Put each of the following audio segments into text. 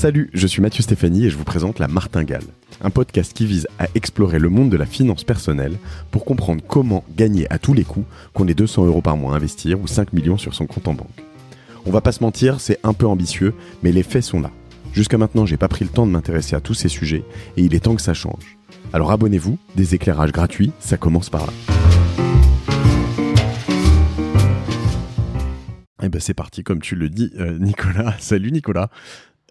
Salut, je suis Mathieu Stéphanie et je vous présente La Martingale, un podcast qui vise à explorer le monde de la finance personnelle pour comprendre comment gagner à tous les coups qu'on ait 200 euros par mois à investir ou 5 millions sur son compte en banque. On va pas se mentir, c'est un peu ambitieux, mais les faits sont là. Jusqu'à maintenant, j'ai pas pris le temps de m'intéresser à tous ces sujets et il est temps que ça change. Alors abonnez-vous, des éclairages gratuits, ça commence par là. Et eh ben c'est parti, comme tu le dis, euh, Nicolas. Salut Nicolas.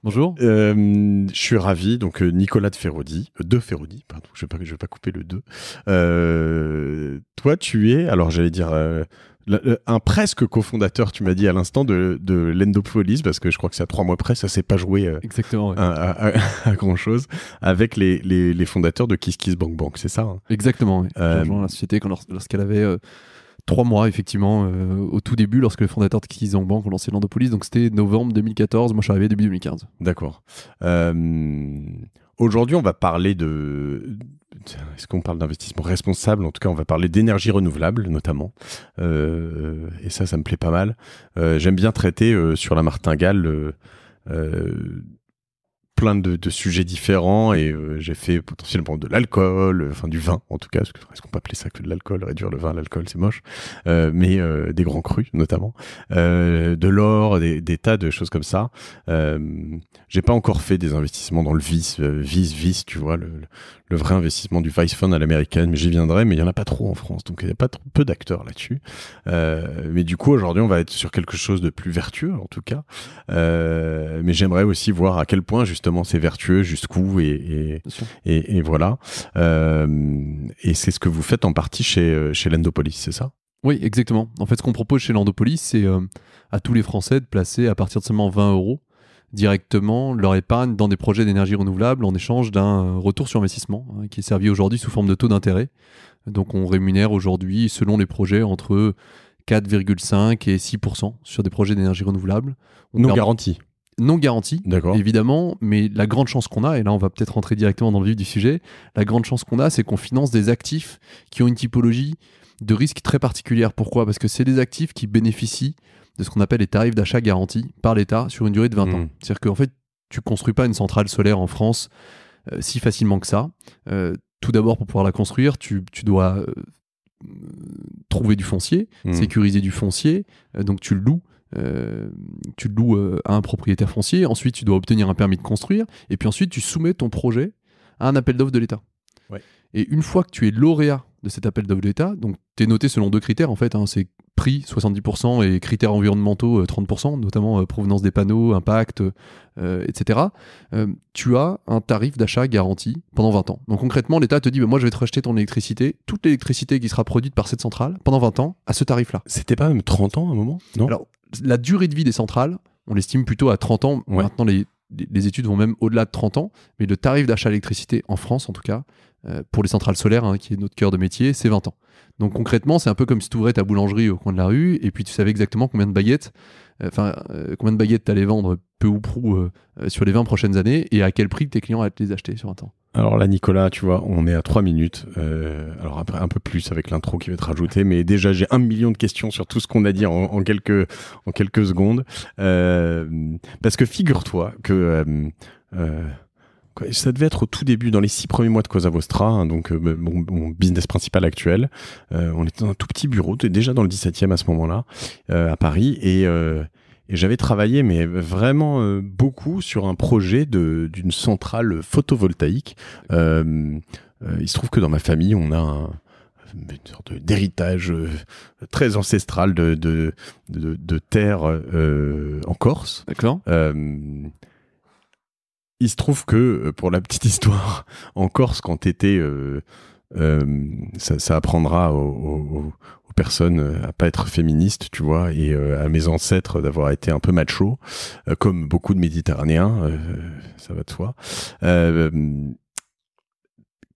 Bonjour. Euh, je suis ravi, donc euh, Nicolas de Ferrodi, euh, de Ferrodi, pardon, je ne vais, pas couper le 2. toi, tu es, alors j'allais dire, un presque cofondateur, tu m'as dit à l'instant, de, de l'Endopolis, parce que je crois que c'est à trois mois près, ça s'est pas joué Exactement, à, grand-chose, avec les, fondateurs de Kiss Kiss Bank Bank, c'est ça hein Exactement, la société lorsqu'elle avait trois mois, effectivement, euh, au tout début, lorsque les fondateurs de Kizong Bank ont lancé Landopolis. Donc, c'était novembre 2014. Moi, je suis arrivé début 2015. D'accord. Euh, aujourd'hui, on va parler de. Est-ce qu'on parle d'investissement responsable En tout cas, on va parler d'énergie renouvelable, notamment. Euh, et ça, ça me plaît pas mal. J'aime bien traiter sur la martingale plein de, sujets différents et euh, j'ai fait potentiellement de l'alcool, euh, enfin du vin en tout cas, parce est-ce qu'on peut appeler ça que de l'alcool Réduire le vin à l'alcool, c'est moche, euh, mais des grands crus notamment, de l'or, des, tas de choses comme ça. j'ai pas encore fait des investissements dans le vice, vice, vice, tu vois, le, vrai investissement du vice fund à l'américaine, mais j'y viendrai, mais il y en a pas trop en France, donc il y a pas trop, peu d'acteurs là-dessus. mais du coup, aujourd'hui, on va être sur quelque chose de plus vertueux en tout cas. mais j'aimerais aussi voir à quel point justement c'est vertueux jusqu'où et, voilà. Euh, et c'est ce que vous faites en partie chez, euh, chez l'Endopolis, c'est ça Oui, exactement. En fait, ce qu'on propose chez l'Endopolis, c'est euh, à tous les Français de placer à partir de seulement 20 euros directement leur épargne dans des projets d'énergie renouvelable en échange d'un retour sur investissement hein, qui est servi aujourd'hui sous forme de taux d'intérêt. Donc on rémunère aujourd'hui, selon les projets, entre 4,5 et 6 sur des projets d'énergie renouvelable. On non garantie non garantie, évidemment, mais la grande chance qu'on a, et là on va peut-être rentrer directement dans le vif du sujet, la grande chance qu'on a, c'est qu'on finance des actifs qui ont une typologie de risque très particulière. Pourquoi Parce que c'est des actifs qui bénéficient de ce qu'on appelle les tarifs d'achat garantis par l'État sur une durée de 20 hmm. ans. C'est-à-dire qu'en fait, tu construis pas une centrale solaire en France euh, si facilement que ça. Euh, tout d'abord, pour pouvoir la construire, tu, dois... Euh, trouver du foncier, hmm. sécuriser du foncier, donc tu le loues, euh, tu le loues euh, à un propriétaire foncier, ensuite tu dois obtenir un permis de construire, et puis ensuite tu soumets ton projet à un appel d'offres de l'État. Et une fois que tu es lauréat de cet appel d'offres de l'État, donc tu es noté selon deux critères en fait, hein, c'est prix 70% et critères environnementaux 30%, euh, notamment provenance des panneaux, impact, etc. tu as un tarif d'achat garanti pendant 20 ans. Donc concrètement, l'État te dit bah, moi je vais te racheter ton électricité, toute l'électricité qui sera produite par cette centrale pendant 20 ans à ce tarif-là. C'était pas même 30 ans à un moment Non la durée de vie des centrales, on l'estime plutôt à 30 ans. Maintenant, les, études vont même au-delà de 30 ans, mais le tarif d'achat d'électricité en France, en tout cas, euh, pour les centrales solaires, hein, qui est notre cœur de métier, c'est 20 ans. Donc concrètement, c'est un peu comme si tu ouvrais ta boulangerie au coin de la rue et puis tu savais exactement combien de baguettes, euh, enfin allais euh, combien de baguettes vendre peu ou prou sur les 20 prochaines années et à quel prix tes clients allaient te les acheter sur un temps. Alors là, Nicolas, tu vois, on est à 3 minutes. Euh, alors après, un peu plus avec l'intro qui va être rajoutée, mais déjà, j'ai un million de questions sur tout ce qu'on a dit en, quelques, en quelques secondes. Euh, parce que figure-toi que euh, ça devait être au tout début, dans les six premiers mois de Cosa Vostra, hein, donc mon, business principal actuel. on était dans un tout petit bureau, déjà dans le 17e à ce moment-là, à Paris, et et j'avais travaillé, mais vraiment euh, beaucoup, sur un projet d'une centrale photovoltaïque. Euh, euh, il se trouve que dans ma famille, on a un, une sorte d'héritage très ancestral de, de, terre en Corse. D'accord. il se trouve que, pour la petite histoire, en Corse, quand tu ça, apprendra aux, aux, personne euh, à pas être féministe, tu vois, et euh, à mes ancêtres d'avoir été un peu macho, euh, comme beaucoup de Méditerranéens, ça va de soi.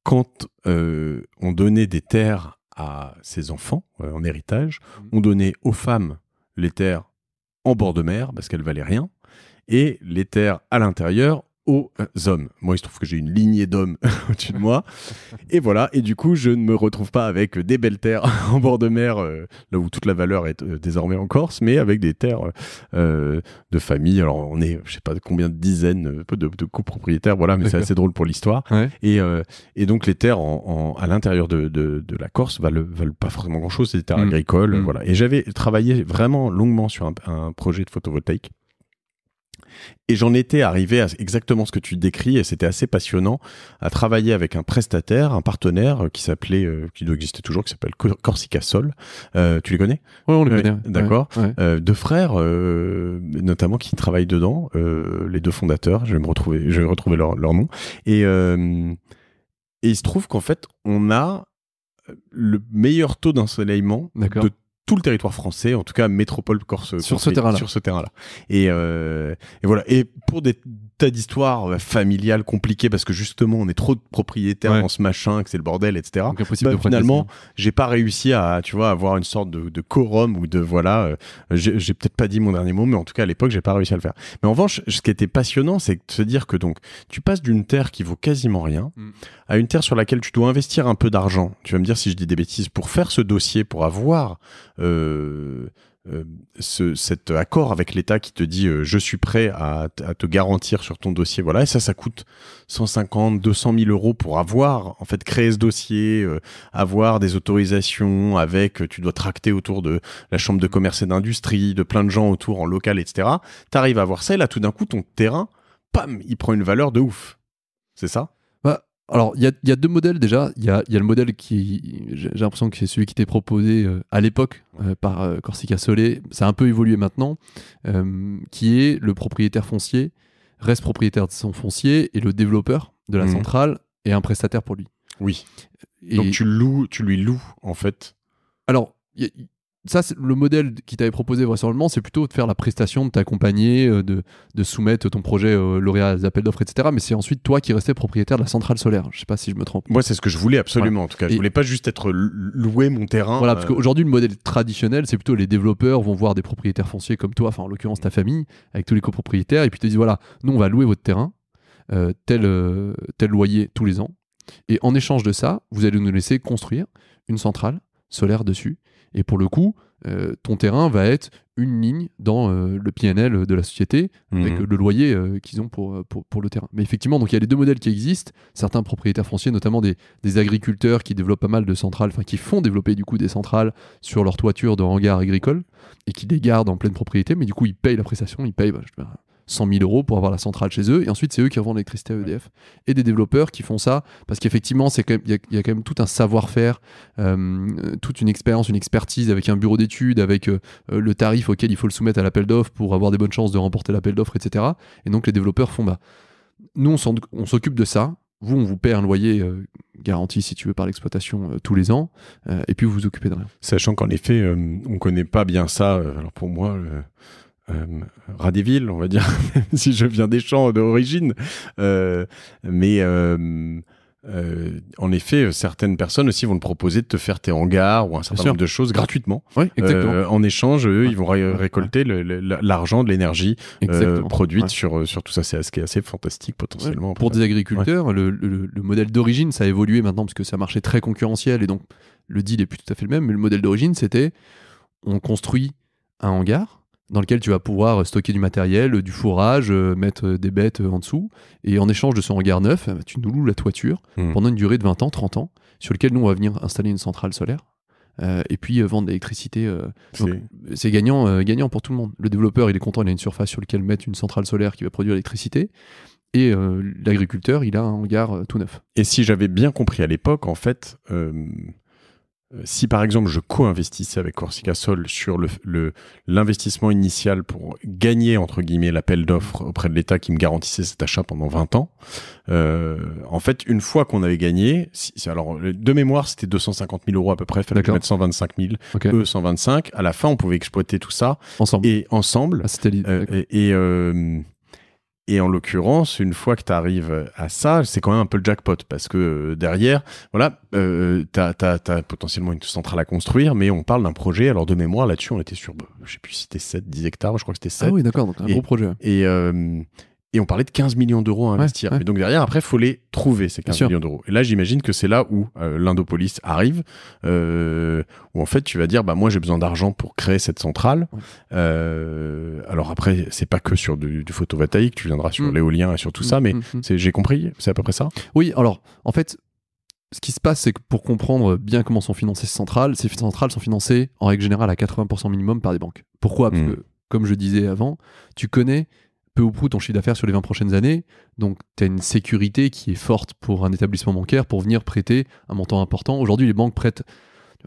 quand on donnait des terres à ses enfants en héritage, mmh. on donnait aux femmes les terres en bord de mer parce qu'elles valaient rien, et les terres à l'intérieur aux euh, hommes. Moi, il se trouve que j'ai une lignée d'hommes au-dessus de moi. Et voilà, et du coup, je ne me retrouve pas avec des belles terres en bord de mer, euh, là où toute la valeur est euh, désormais en Corse, mais avec des terres de famille. Alors, on est, je ne sais pas combien de dizaines de, copropriétaires, voilà, mais c'est assez drôle pour l'histoire. Et, et, donc, les terres à l'intérieur de, la Corse valent, valent pas forcément grand-chose, c'est des terres mm. agricoles. Mm. Voilà. Et j'avais travaillé vraiment longuement sur un projet de photovoltaïque et j'en étais arrivé à exactement ce que tu décris, et c'était assez passionnant, à travailler avec un prestataire, un partenaire euh, qui s'appelait, euh, qui doit exister toujours, qui s'appelle Corsica Sol. Euh, tu les connais Oui, on les connaît. D'accord. deux frères, notamment, qui travaillent dedans, les deux fondateurs, je vais me retrouver, je leur, nom. Et, et il se trouve qu'en fait, on a le meilleur taux d'ensoleillement de tout le territoire français, en tout cas métropole corse. Sur ce terrain-là. Sur ce terrain-là. Et, euh, et, voilà. Et pour des tas d'histoires euh, familiales compliquées parce que justement on est trop de propriétaires dans ce machin, que c'est le bordel, etc. Donc bah, finalement, j'ai pas réussi à, tu vois, avoir une sorte de, quorum ou de voilà. Euh, j'ai peut-être pas dit mon dernier mot, mais en tout cas à l'époque, j'ai pas réussi à le faire. Mais en revanche, ce qui était passionnant, c'est de se dire que donc tu passes d'une terre qui vaut quasiment rien mm. à une terre sur laquelle tu dois investir un peu d'argent. Tu vas me dire si je dis des bêtises pour faire ce dossier, pour avoir euh, euh, ce, cet accord avec l'État qui te dit euh, je suis prêt à, te garantir sur ton dossier, voilà, et ça, ça coûte 150, 200 000 euros pour avoir, en fait, créer ce dossier, euh, avoir des autorisations avec, tu dois tracter autour de la Chambre de commerce et d'industrie, de plein de gens autour en local, etc. T'arrives à avoir ça, et là, tout d'un coup, ton terrain, pam, il prend une valeur de ouf. C'est ça bah, alors, il y a, deux modèles déjà. Il y a, le modèle qui, j'ai l'impression que c'est celui qui t'est proposé à l'époque, euh, par euh, Corsica Soleil, ça a un peu évolué maintenant, euh, qui est le propriétaire foncier, reste propriétaire de son foncier et le développeur de la mhm. centrale est un prestataire pour lui. Oui. Donc tu, loues, tu lui loues en fait Alors, ça, le modèle qui t'avait proposé vraisemblablement, c'est plutôt de faire la prestation, de t'accompagner, euh, de, de, soumettre ton projet au euh, lauréat des appels d'offres, etc. Mais c'est ensuite toi qui restais propriétaire de la centrale solaire. Je sais pas si je me trompe. Moi, c'est ce que je voulais absolument. En tout cas, je ne voulais pas juste être loué mon terrain. Voilà, parce euh. qu'aujourd'hui, le modèle traditionnel, c'est plutôt les développeurs vont voir des propriétaires fonciers comme toi, enfin en l'occurrence ta famille, avec tous les copropriétaires, et puis te disent voilà, nous on va louer votre terrain, tel, tel loyer tous les ans, et en échange de ça, vous allez nous laisser construire une centrale solaire dessus et pour le coup, euh, ton terrain va être une ligne dans euh, le PNL de la société avec mhm. le loyer euh, qu'ils ont pour, pour, le terrain. Mais effectivement, donc il y a les deux modèles qui existent. Certains propriétaires fonciers, notamment des, agriculteurs qui développent pas mal de centrales, enfin qui font développer du coup des centrales sur leur toiture de hangar agricole et qui les gardent en pleine propriété, mais du coup ils payent la prestation, ils payent 100 000 euros pour avoir la centrale chez eux, et ensuite c'est eux qui revendent l'électricité à EDF. Et des développeurs qui font ça, parce qu'effectivement, il y, a quand même tout un savoir-faire, euh, toute une expérience, une expertise avec un bureau d'études, avec euh, le tarif auquel il faut le soumettre à l'appel d'offres pour avoir des bonnes chances de remporter l'appel d'offres, etc. Et donc les développeurs font, bah, nous on s'occupe de ça, vous, on vous paie un loyer euh, garanti, si tu veux, par l'exploitation tous les ans, et puis vous vous occupez de rien. Sachant qu'en effet, on ne connaît pas bien ça. alors pour moi, euh, Radéville, on va dire, si je viens des champs d'origine. Euh, mais euh, en effet, certaines personnes aussi vont te proposer de te faire tes hangars ou un certain nombre de choses gratuitement. en échange, eux, ils vont récolter l'argent de l'énergie produite sur, sur tout ça. C'est assez, assez fantastique potentiellement. Pour des agriculteurs, le, modèle d'origine, ça a évolué maintenant parce que ça marchait très concurrentiel et donc le deal n'est plus tout à fait le même. Mais le modèle d'origine, c'était on construit un hangar dans lequel tu vas pouvoir stocker du matériel, du fourrage, euh, mettre euh, des bêtes euh, en dessous. Et en échange de ce hangar neuf, eh ben, tu nous loues la toiture hmm. pendant une durée de 20 ans, 30 ans, sur lequel nous, on va venir installer une centrale solaire. et puis vendre l'électricité. c'est gagnant, gagnant pour tout le monde. Le développeur, il est content, il a une surface sur laquelle mettre une centrale solaire qui va produire l'électricité. Et l'agriculteur, il a un hangar tout neuf. Et si j'avais bien compris à l'époque, en fait, euh, si par exemple je co-investissais avec Corsica Sol sur l'investissement le, l'investissement initial pour gagner entre guillemets l'appel d'offres auprès de l'État qui me garantissait cet achat pendant 20 ans, euh, en fait une fois qu'on avait gagné, alors euh, de mémoire c'était 250 000 euros à peu près, fallait mettre 125 000, okay. eux 125, à la fin on pouvait exploiter tout ça ensemble et ensemble euh, et, et en l'occurrence, une fois que tu arrives à ça, c'est quand même un peu le jackpot parce que euh, derrière, voilà, euh, t'as tu as, potentiellement une centrale à construire, mais on parle d'un projet. Alors de mémoire, là-dessus, on était sur, je sais plus si c'était 7, 10 hectares, je crois que c'était 7. Ah oui, d'accord, donc un gros projet. Et, euh, et on parlait de 15 millions d'euros à investir. Et Mais donc derrière, après, il faut les trouver, ces 15 millions d'euros. Et là, j'imagine que c'est là où euh, l'Indopolis arrive, euh, où en fait, tu vas dire, bah, moi, j'ai besoin d'argent pour créer cette centrale. Euh, alors après, c'est pas que sur du, du photovoltaïque, tu viendras sur mm. l'éolien et sur tout ça, mm, mais mm, j'ai compris, c'est à peu près ça Oui, alors, en fait, ce qui se passe, c'est que pour comprendre bien comment sont financées ces centrales, ces centrales sont financées en règle générale à 80% minimum par des banques. Pourquoi Parce que, comme je disais avant, tu connais peu ou prou ton chiffre d'affaires sur les 20 prochaines années. Donc, tu as une sécurité qui est forte pour un établissement bancaire pour venir prêter un montant important. Aujourd'hui, les banques prêtent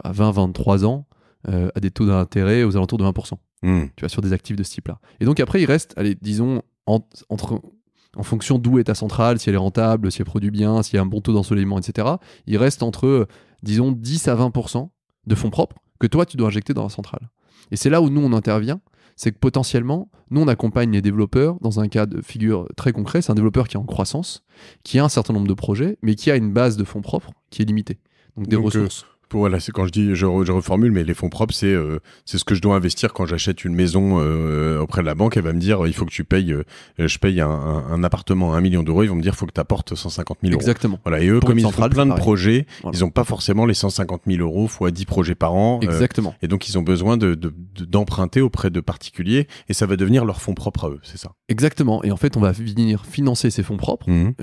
à 20-23 ans euh, à des taux d'intérêt aux alentours de 20%. Hmm. Tu vois, sur des actifs de ce type-là. Et donc, après, il reste, allez, disons, en, en fonction d'où est ta centrale, si elle est rentable, si elle produit bien, s'il y a un bon taux d'ensoleillement, etc. Il reste entre, disons, 10 à 20% de fonds propres que toi, tu dois injecter dans la centrale. Et c'est là où nous, on intervient c'est que potentiellement, nous, on accompagne les développeurs dans un cas de figure très concret. C'est un développeur qui est en croissance, qui a un certain nombre de projets, mais qui a une base de fonds propres qui est limitée. Donc des euh, ressources. Voilà, c'est quand je dis, je, reformule, mais les fonds propres, euh, c'est ce que je dois investir quand j'achète une maison euh, auprès de la banque. Elle va me dire, il faut que tu payes, euh, je paye un, appartement à un million d'euros. Ils vont me dire, il faut que tu apportes 150 000 euros. Exactement. Voilà, et eux, comme ils ont font plein de projets, ils n'ont pas forcément les 150 000 euros fois 10 projets par an. Exactement. et donc, ils ont besoin d'emprunter de, d'emprunter auprès de particuliers et ça va devenir leur fonds propre à eux, c'est ça Exactement. Et en fait, on va venir financer ces fonds propres mmh.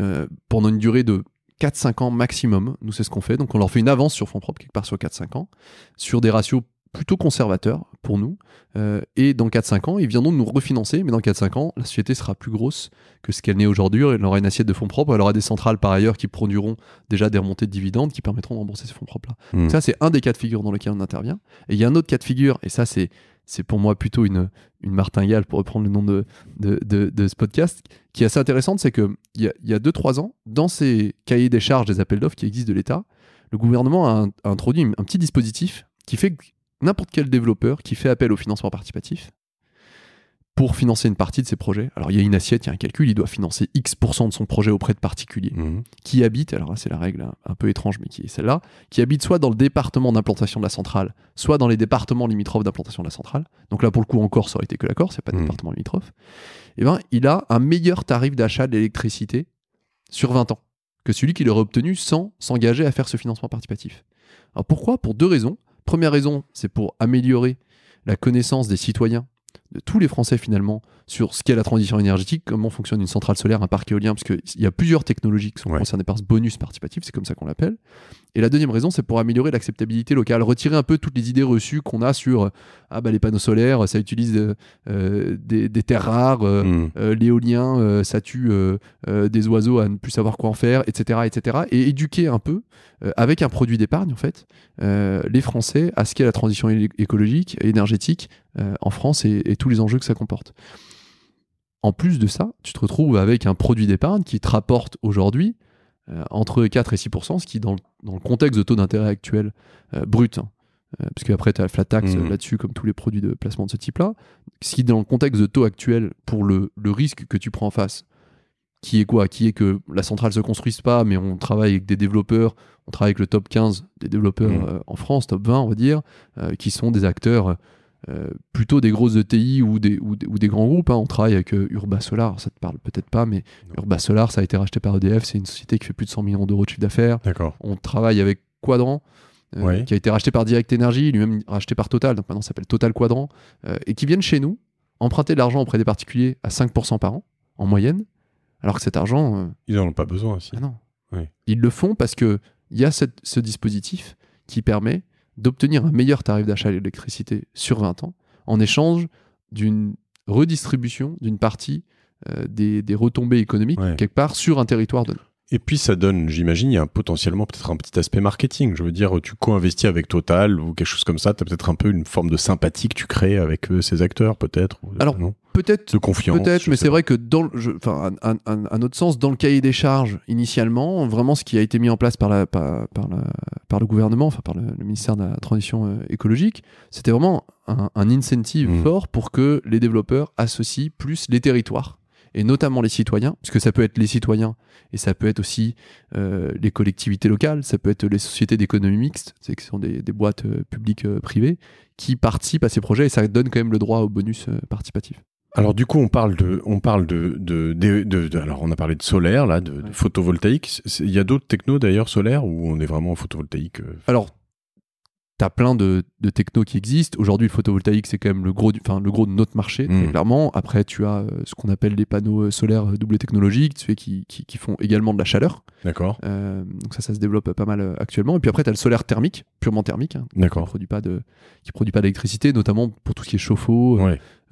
pendant une durée de 4-5 ans maximum. Nous, c'est ce qu'on fait. Donc, on leur fait une avance sur fonds propres quelque part sur 4-5 ans, sur des ratios plutôt conservateurs pour nous. Euh, et dans 4-5 ans, ils viendront nous refinancer. Mais dans 4-5 ans, la société sera plus grosse que ce qu'elle n'est aujourd'hui. Elle aura une assiette de fonds propres. Elle aura des centrales par ailleurs qui produiront déjà des remontées de dividendes qui permettront de rembourser ces fonds propres-là. Hmm. ça, c'est un des cas de figure dans lequel on intervient. Et il y a un autre cas de figure, et ça, c'est c'est pour moi plutôt une, une martingale, pour reprendre le nom de, ce podcast, qui est assez intéressante, c'est qu'il y a, y a 2-3 ans, dans ces cahiers des charges des appels d'offres qui existent de l'État, le gouvernement a, a introduit un petit dispositif qui fait que n'importe quel développeur qui fait appel au financement participatif pour financer une partie de ses projets. Alors il y a une assiette, il y a un calcul, il doit financer X% de son projet auprès de particuliers mhm. qui habitent, alors là c'est la règle hein, un peu étrange mais qui est celle-là, qui habitent soit dans le département d'implantation de la centrale, soit dans les départements limitrophes d'implantation de la centrale. Donc là pour le coup encore, ça aurait été que la Corse, c'est pas de mhm. département limitrophe. Et eh bien, il a un meilleur tarif d'achat de l'électricité sur 20 ans que celui qu'il aurait obtenu sans s'engager à faire ce financement participatif. Alors pourquoi Pour deux raisons. Première raison, c'est pour améliorer la connaissance des citoyens tous les Français finalement sur ce qu'est la transition énergétique, comment fonctionne une centrale solaire, un parc éolien, parce qu'il y a plusieurs technologies qui sont concernées par ce bonus participatif, c'est comme ça qu'on l'appelle. Et la deuxième raison, c'est pour améliorer l'acceptabilité locale, retirer un peu toutes les idées reçues qu'on a sur ah bah, les panneaux solaires, ça utilise euh, euh, des, terres rares, euh, hmm. l'éolien, ça tue des oiseaux à ne plus savoir quoi en faire, etc., etc. Et éduquer un peu avec un produit d'épargne en fait les Français à ce qu'est la transition écologique, énergétique en France et, et tous les enjeux que ça comporte. En plus de ça, tu te retrouves avec un produit d'épargne qui te rapporte aujourd'hui euh, entre 4 et 6 ce qui, dans, le contexte de taux d'intérêt actuel euh, brut, puisque hein. euh, parce qu'après tu as la flat tax mhm. là-dessus, comme tous les produits de placement de ce type-là, ce qui, dans le contexte de taux actuel, pour le, risque que tu prends en face, qui est quoi Qui est que la centrale se construise pas, mais on travaille avec des développeurs, on travaille avec le top 15 des développeurs mhm. en France, top 20, on va dire, qui sont des acteurs euh, plutôt des grosses ETI ou des, ou des, grands groupes. Hein. On travaille avec Urbasolar, euh, Urba Solar, ça te parle peut-être pas, mais Urbasolar, Urba Solar, ça a été racheté par EDF, c'est une société qui fait plus de 100 millions d'euros de chiffre d'affaires. On travaille avec Quadrant. Euh, qui a été racheté par Direct Energy, lui-même racheté par Total, donc maintenant ça s'appelle Total Quadrant, et qui viennent chez nous emprunter de l'argent auprès des particuliers à 5% par an, en moyenne, alors que cet argent... Ils n'en ont pas besoin aussi. Ah non. Ils le font parce qu'il y a cette, ce dispositif qui permet d'obtenir un meilleur tarif d'achat à l'électricité sur 20 ans en échange d'une redistribution d'une partie euh, des, retombées économiques quelque part sur un territoire donné. Et puis ça donne, j'imagine, il y a potentiellement peut-être un petit aspect marketing. Je veux dire, tu co-investis avec Total ou quelque chose comme ça, tu as peut-être un peu une forme de sympathie que tu crées avec euh, ces acteurs peut-être Alors, non Peut-être, peut-être, mais c'est vrai que dans, enfin, un, un, autre sens, dans le cahier des charges initialement, vraiment ce qui a été mis en place par la, par, par le gouvernement, enfin par le, ministère de la transition euh, écologique, c'était vraiment un, incentive mmh. fort pour que les développeurs associent plus les territoires et notamment les citoyens, parce que ça peut être les citoyens et ça peut être aussi euh, les collectivités locales, ça peut être les sociétés d'économie mixte, c'est ce sont des, boîtes euh, publiques privées, qui participent à ces projets et ça donne quand même le droit au bonus participatif. Alors du coup, on parle de, on parle de, de, de, de alors on a parlé de solaire là, de, photovoltaïque. Il y a d'autres technos d'ailleurs solaire où on est vraiment photovoltaïque. Euh? Alors, t'as plein de de techno qui existent. Aujourd'hui, le photovoltaïque, c'est quand même le gros, du, le gros de notre marché, mm. clairement. Après, tu as euh, ce qu'on appelle les panneaux euh, solaires euh, double technologiques tu sais, qui, font également de la chaleur. D'accord. donc ça, ça se développe pas mal actuellement. Et puis après, tu as le solaire thermique, purement thermique, hein, D'accord. qui produit pas de, qui produit pas d'électricité, notamment pour tout ce qui est chauffe-eau,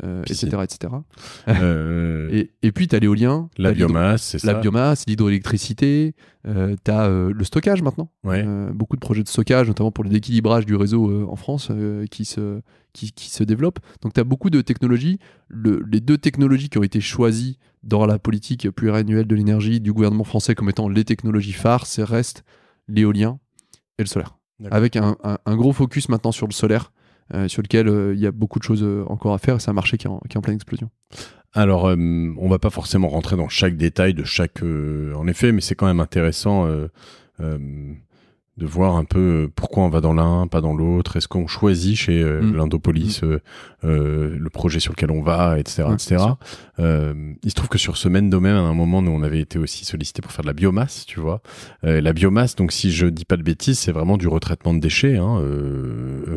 etc., etc. et, puis tu as l'éolien, la biomasse, La biomasse, l'hydroélectricité. tu as le stockage maintenant. Ouais. beaucoup de projets de stockage, notamment pour le déquilibrage du réseau en France euh, qui, se, qui, se développe. Donc tu as beaucoup de technologies. les deux technologies qui ont été choisies dans la politique pluriannuelle de l'énergie du gouvernement français comme étant les technologies phares, c'est reste l'éolien et le solaire. Avec un, gros focus maintenant sur le solaire, euh, sur lequel euh, il y a beaucoup de choses encore à faire et c'est un marché qui est en, pleine explosion. Alors, on va pas forcément rentrer dans chaque détail de chaque, en effet, mais c'est quand même intéressant de voir un peu euh, pourquoi on va dans l'un, pas dans l'autre. Est-ce qu'on choisit chez euh, mm. l'Indopolis mm. Euh, le projet sur lequel on va, etc., etc. il se trouve que sur ce même domaine, à un moment, nous on avait été aussi sollicité pour faire de la biomasse, tu vois. la biomasse, donc si je dis pas de bêtises, c'est vraiment du retraitement de déchets. Hein,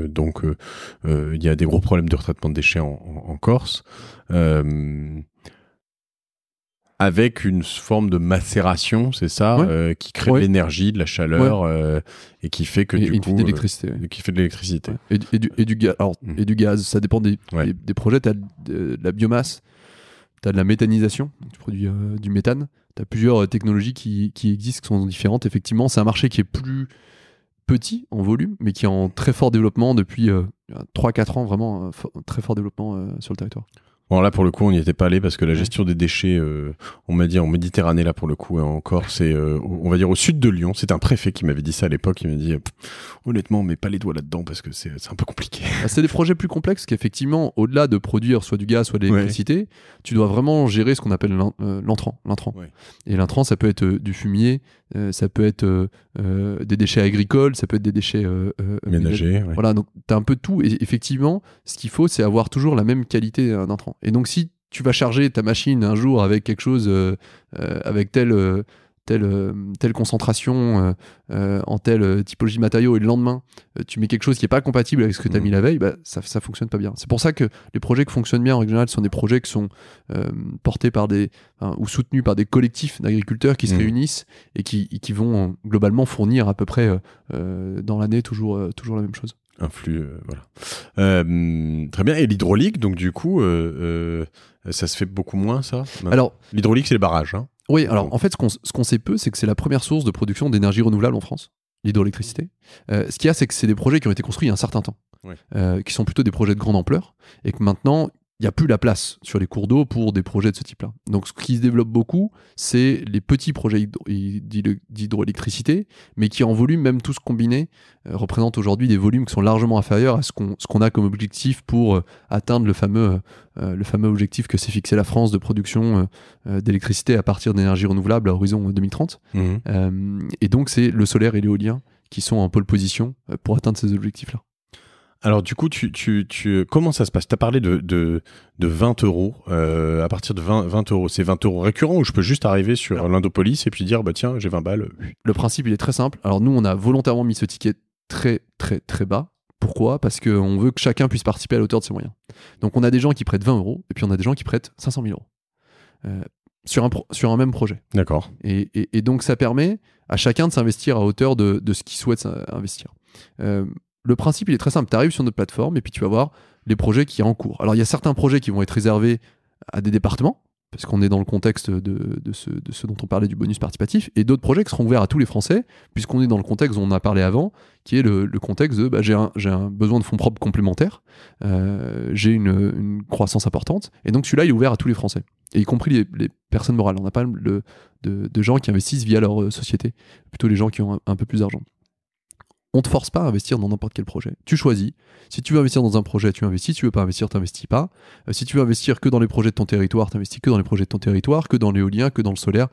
donc il y a des gros problèmes de retraitement de déchets en, Corse. Euh, avec une forme de macération, c'est ça, euh, qui crée de l'énergie, de la chaleur euh, et qui fait que du euh, qui fait de l'électricité et, du, gaz. Mm. Et du gaz, ça dépend des, projets. Tu as de, la biomasse, tu as de la méthanisation, tu produis du méthane. Tu as plusieurs technologies qui, qui, existent, qui sont différentes. Effectivement, c'est un marché qui est plus petit en volume, mais qui est en très fort développement depuis 3-4 ans, vraiment très fort développement sur le territoire. Bon, là, pour le coup, on n'y était pas allé parce que la gestion des déchets, euh, on m'a dit en Méditerranée, là, pour le coup, hein, encore, c'est, euh, on va dire, au sud de Lyon. C'est un préfet qui m'avait dit ça à l'époque. Il m'a dit, honnêtement, mais pas les doigts là-dedans parce que c'est un peu compliqué. Ah, c'est des projets plus complexes qu'effectivement, au-delà de produire soit du gaz, soit de l'électricité, tu dois vraiment gérer ce qu'on appelle euh, l'entrant l'intrant. Et l'intrant, ça peut être du fumier, ça peut être des déchets agricoles, ça peut être des déchets ménagers. Voilà, donc tu as un peu tout. Et effectivement, ce qu'il faut, c'est avoir toujours la même qualité d'intrant. Et donc si tu vas charger ta machine un jour avec quelque chose, euh, euh, avec tel, euh, telle, euh, telle concentration euh, euh, en telle typologie de matériaux et le lendemain, tu mets quelque chose qui n'est pas compatible avec ce que tu as mm. mis la veille, bah, ça ne fonctionne pas bien. C'est pour ça que les projets qui fonctionnent bien en régional sont des projets qui sont portés par des, ou soutenus par des collectifs d'agriculteurs qui se mm. réunissent et qui, vont globalement fournir à peu près dans l'année toujours, toujours la même chose un flux, voilà. très bien. Et l'hydraulique, donc du coup, ça se fait beaucoup moins, ça Alors, l'hydraulique, c'est les barrages. Hein oui, alors en fait, ce qu'on sait peu, c'est que c'est la première source de production d'énergie renouvelable en France, l'hydroélectricité. Euh, ce qu'il y a, c'est que c'est des projets qui ont été construits il y a un certain temps, euh, qui sont plutôt des projets de grande ampleur, et que maintenant, il n'y a plus la place sur les cours d'eau pour des projets de ce type-là. Donc ce qui se développe beaucoup, c'est les petits projets d'hydroélectricité, mais qui en volume, même tous combinés, euh, représentent aujourd'hui des volumes qui sont largement inférieurs à ce qu'on a comme objectif pour euh, atteindre euh, le fameux, objectif que s'est fixé la France de production d'électricité à partir d'énergies renouvelables à horizon 2030. Mmh. et donc c'est le solaire et l'éolien qui sont en pole position pour atteindre ces objectifs-là. Alors du coup, tu, tu, tu, comment ça se passe Tu as parlé de, de, 20 euros. Euh, à partir de 20, 20 euros, c'est 20 euros récurrents ou je peux juste arriver sur l'Indopolis et puis dire, bah tiens, j'ai 20 balles. Le principe, il est très simple. Alors nous, on a volontairement mis ce ticket très très très bas. Pourquoi Parce qu'on veut que chacun puisse participer à la hauteur de ses moyens. Donc on a des gens qui prêtent 20 euros et puis on a des gens qui prêtent 500 000 euros. Euh, sur un, sur un même projet. D'accord. Et, donc ça permet à chacun de s'investir à hauteur de, ce qu'il souhaite investir. Euh, le principe, il est très simple. Tu arrives sur notre plateforme et puis tu vas voir les projets qui sont en cours. Alors, il y a certains projets qui vont être réservés à des départements, parce qu'on est dans le contexte de, ce, dont on parlait du bonus participatif, et d'autres projets qui seront ouverts à tous les Français, puisqu'on est dans le contexte dont on a parlé avant, qui est le, contexte de bah, j'ai un, besoin de fonds propres complémentaires, euh, j'ai une, croissance importante, et donc celui-là, est ouvert à tous les Français, et y compris les, personnes morales. On n'a pas de, gens qui investissent via leur euh, société, plutôt les gens qui ont un peu plus d'argent. On te force pas à investir dans n'importe quel projet. Tu choisis. Si tu veux investir dans un projet, tu investis. Si tu veux pas investir, tu n'investis pas. Euh, si tu veux investir que dans les projets de ton territoire, tu t'investis que dans les projets de ton territoire, que dans l'éolien, que dans le solaire.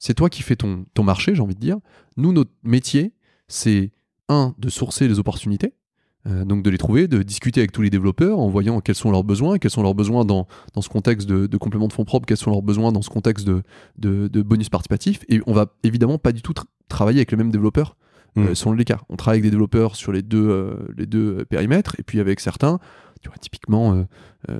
C'est toi qui fais ton, ton marché, j'ai envie de dire. Nous, notre métier, c'est un, de sourcer les opportunités, euh, donc de les trouver, de discuter avec tous les développeurs en voyant quels sont leurs besoins, quels sont leurs besoins dans, ce contexte de, complément de fonds propres, quels sont leurs besoins dans ce contexte de, bonus participatif. Et on va évidemment pas du tout travailler avec le même développeur Mm. Euh, sont les cas. On travaille avec des développeurs sur les deux, euh, les deux euh, périmètres, et puis avec certains, tu vois, typiquement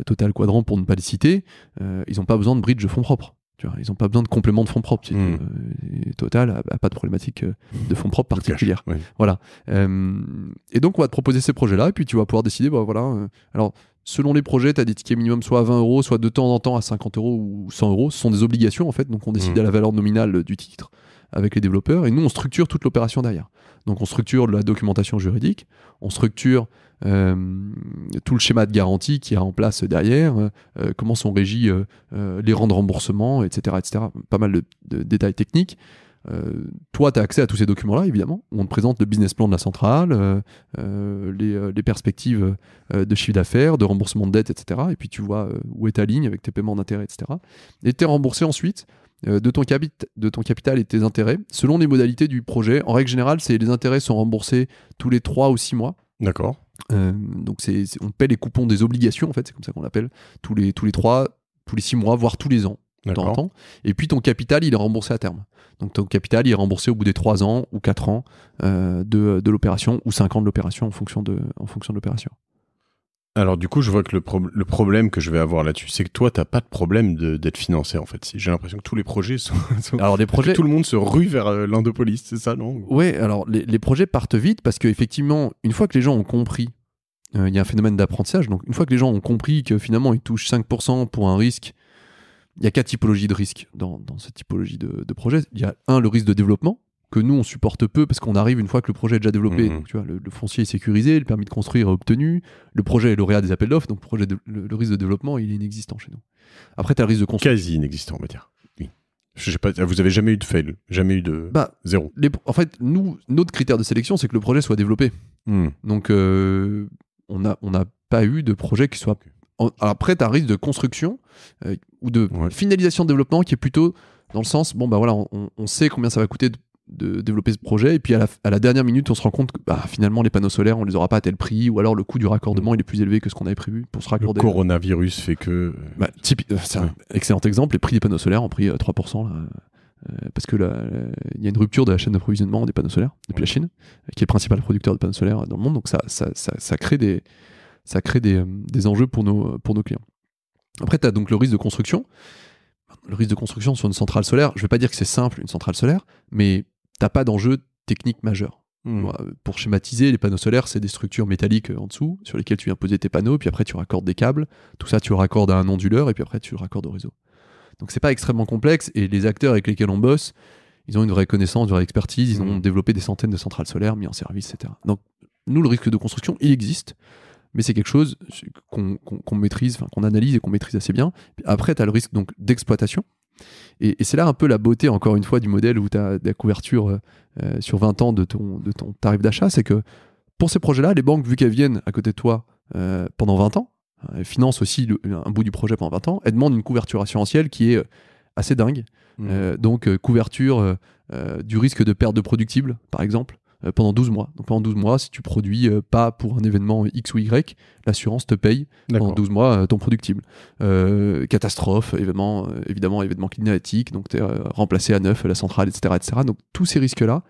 Total Quadrant pour ne pas les citer, ils n'ont pas besoin de bridge de fonds propres. ils n'ont pas besoin de complément de fonds propres. Mm. Total n'a pas de problématique de fonds propres particulière. Voilà. et donc, on va te proposer ces projets-là, et puis tu vas pouvoir décider, bah, voilà. alors, selon les projets, tu as des tickets minimum soit à 20 euros, soit de temps en temps à 50 euros ou 100 euros. Ce sont des obligations, en fait. Donc, on décide mm. à la valeur nominale du titre avec les développeurs, et nous, on structure toute l'opération derrière. Donc on structure la documentation juridique, on structure euh, tout le schéma de garantie qui est en place derrière, euh, euh, comment sont régis les rangs de remboursement, etc., Pas mal de, détails techniques. toi, tu as accès à tous ces documents-là, évidemment. On te présente le business plan de la centrale, les, perspectives de chiffre d'affaires, de remboursement de dette, etc. Et puis tu vois où est ta ligne avec tes paiements d'intérêt, etc. Et tu es remboursé ensuite euh, de ton, capital et tes intérêts selon les modalités du projet. En règle générale, les intérêts sont remboursés tous les 3 ou 6 mois. D'accord. Euh, donc on paie les coupons des obligations, en fait, c'est comme ça qu'on l'appelle, tous les, tous 3, tous les 6 mois, voire tous les ans. Temps en Et puis ton capital, il est remboursé à terme. Donc ton capital, il est remboursé au bout des 3 ans ou 4 ans euh, de, l'opération ou 5 ans de l'opération en en fonction de l'opération. Alors du coup, je vois que le, problème que je vais avoir là-dessus, c'est que toi, t'as pas de problème d'être financé en fait. J'ai l'impression que tous les projets sont, alors des projets, tout le monde se rue vers euh, l'Indopolis, c'est ça, non Oui, Alors les, projets partent vite parce qu'effectivement, une fois que les gens ont compris, euh, il y a un phénomène d'apprentissage. Donc une fois que les gens ont compris que finalement ils touchent 5% pour un risque, il y a quatre typologies de risques dans, cette typologie de, de projet. Il y a un le risque de développement que nous on supporte peu parce qu'on arrive une fois que le projet est déjà développé. Mhm. tu vois, le, foncier est sécurisé, le permis de construire est obtenu, le projet est lauréat des appels d'offres, donc le, le, risque de développement il est inexistant chez nous. Après, tu as le risque de construction. Quasi inexistant, on va dire. Oui. pas, vous avez jamais eu de fail, jamais eu de bah, zéro. en fait, nous, notre critère de sélection, c'est que le projet soit développé. Hmm. Donc, euh, on n'a on a pas eu de projet qui soit. après, tu as un risque de construction euh, ou de finalisation de développement qui est plutôt dans le sens, bon, bah voilà, on, on sait combien ça va coûter de de développer ce projet. Et puis à la, dernière minute, on se rend compte que bah, finalement, les panneaux solaires, on les aura pas à tel prix, ou alors le coût du raccordement, il est plus élevé que ce qu'on avait prévu pour se raccorder. Le coronavirus fait que. Euh, bah, euh, c'est un excellent exemple. Les prix des panneaux solaires ont pris 3%. Euh, là, parce que il y a une rupture de la chaîne d'approvisionnement des panneaux solaires depuis la Chine, qui est le principal producteur de panneaux solaires dans le monde. Donc ça, ça, ça, crée, des, ça crée des, des, enjeux pour nos, pour nos clients. Après, tu as donc le risque de construction. Le risque de construction sur une centrale solaire, je ne vais pas dire que c'est simple une centrale solaire, mais t'as pas d'enjeu technique majeur. Hmm. Pour schématiser, les panneaux solaires, c'est des structures métalliques euh, en dessous sur lesquelles tu viens poser tes panneaux, puis après tu raccordes des câbles. Tout ça, tu le raccordes à un onduleur et puis après tu le raccordes au réseau. Donc c'est pas extrêmement complexe et les acteurs avec lesquels on bosse, ils ont une vraie connaissance, une vraie expertise, ils ont hmm. développé des centaines de centrales solaires mises en service, etc. Donc nous, le risque de construction, il existe, mais c'est quelque chose qu'on maîtrise, qu'on analyse et qu'on maîtrise assez bien. Après, tu as le risque donc d'exploitation, et, c'est là un peu la beauté, encore une fois, du modèle où tu as la couverture euh, euh, sur 20 ans de ton, tarif d'achat, c'est que pour ces projets-là, les banques, vu qu'elles viennent à côté de toi euh, pendant 20 ans, hein, elles financent aussi un bout du projet pendant 20 ans, elles demandent une couverture assurantielle qui est assez dingue. Mmh. donc couverture du risque de perte de productible, par exemple, euh, pendant 12 mois. Donc pendant 12 mois, si tu produis euh, pas pour un événement X ou Y, l'assurance te paye pendant 12 mois euh, ton productible. catastrophe, événement, évidemment, événement climatique, donc tu es remplacé à neuf la centrale, etc. etc. Donc tous ces risques-là,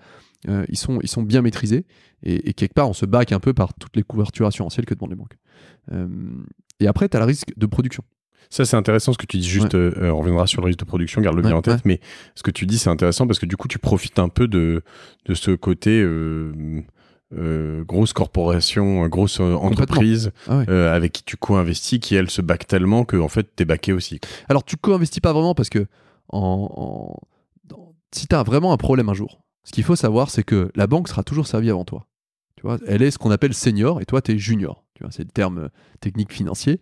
ils, sont, ils sont bien maîtrisés et, quelque part on se back un peu par toutes les couvertures assurantielles que demandent les banques. et après, tu as le risque de production. Ça, c'est intéressant ce que tu dis juste. Euh, on reviendra sur le risque de production, garde-le bien en tête. Mais ce que tu dis, c'est intéressant parce que du coup, tu profites un peu de, ce côté. Euh, euh, grosse corporation, grosse entreprise ah avec qui tu co-investis, qui elle se back tellement que en fait es backé aussi. Alors tu co-investis pas vraiment parce que en, en, as si vraiment un problème un jour, ce qu'il faut savoir c'est que la banque sera toujours servie avant toi. vois, elle est ce qu'on appelle senior et toi tu es junior. Tu c'est le terme technique financier.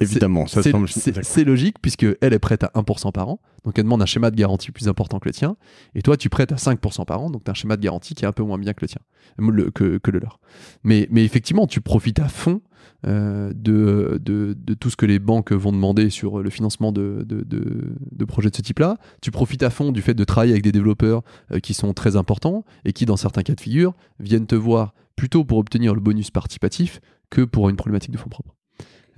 Évidemment, ça semble C'est logique puisque elle est prête à 1% par an, donc elle demande un schéma de garantie plus important que le tien, et toi tu prêtes à 5% par an, donc tu as un schéma de garantie qui est un peu moins bien que le tien, que, le leur. Mais, effectivement, tu profites à fond euh, de, tout ce que les banques vont demander sur le financement de, projets de ce type-là. Tu profites à fond du fait de travailler avec des développeurs euh, qui sont très importants et qui, dans certains cas de figure, viennent te voir plutôt pour obtenir le bonus participatif que pour une problématique de fonds propres.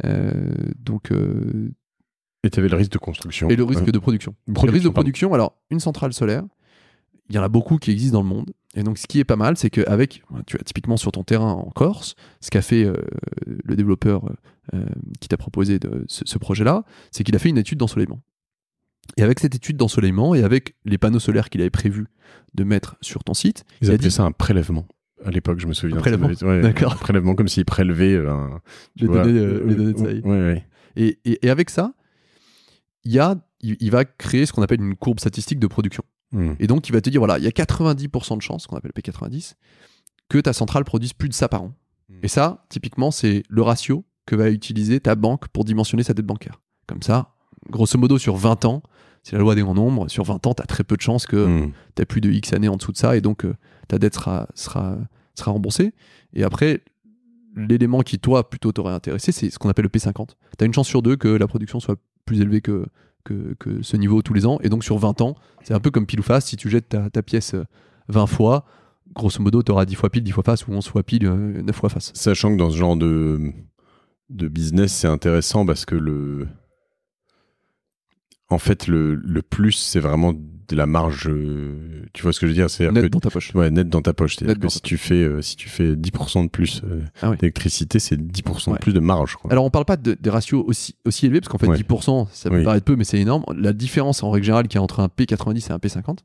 Euh, donc. Euh, et tu avais le risque de construction. Et le risque de production. le risque de production, alors, une centrale solaire, il y en a beaucoup qui existent dans le monde. Et donc, ce qui est pas mal, c'est qu'avec, tu as typiquement sur ton terrain en Corse, ce qu'a fait euh, le développeur qui t'a proposé ce, projet-là, c'est qu'il a fait une étude d'ensoleillement. Et avec cette étude d'ensoleillement et avec les panneaux solaires qu'il avait prévu de mettre sur ton site, il a ça un prélèvement à l'époque, je me souviens. prélèvement. D'accord. prélèvement, comme s'il prélevait. Euh, euh, les, données, de taille. Et, avec ça, il, y a, il, va créer ce qu'on appelle une courbe statistique de production. Hmm. Et donc, il va te dire voilà, il y a 90% de chances, qu'on appelle P90, que ta centrale produise plus de ça par an. Hmm. Et ça, typiquement, c'est le ratio que va utiliser ta banque pour dimensionner sa dette bancaire. Comme ça, grosso modo, sur 20 ans, c'est la loi des grands nombres. Sur 20 ans, tu as très peu de chances que hmm. tu plus de X années en dessous de ça et donc euh, ta dette sera, sera, remboursée. Et après, l'élément qui, toi, plutôt t'aurait intéressé, c'est ce qu'on appelle le P50. Tu as une chance sur deux que la production soit plus élevée que, que, ce niveau tous les ans. Et donc, sur 20 ans, c'est un peu comme pile ou face. Si tu jettes ta, pièce 20 euh, fois, grosso modo, tu auras 10 fois pile, 10 fois face ou 11 fois pile, 9 euh, fois face. Sachant que dans ce genre de, de business, c'est intéressant parce que le en fait, le, plus, c'est vraiment de la marge. Euh, tu vois ce que je veux dire C'est net dans ta poche. net dans ta poche. C'est-à-dire que euh, si tu, fais, si tu fais 10% de plus euh, ah d'électricité, c'est 10% de plus de marge. Alors, on parle pas de, des ratios aussi, aussi élevés, parce qu'en fait, 10%, ça peut paraître peu, mais c'est énorme. La différence, en règle générale, qu'il y a entre un P90 et un P50,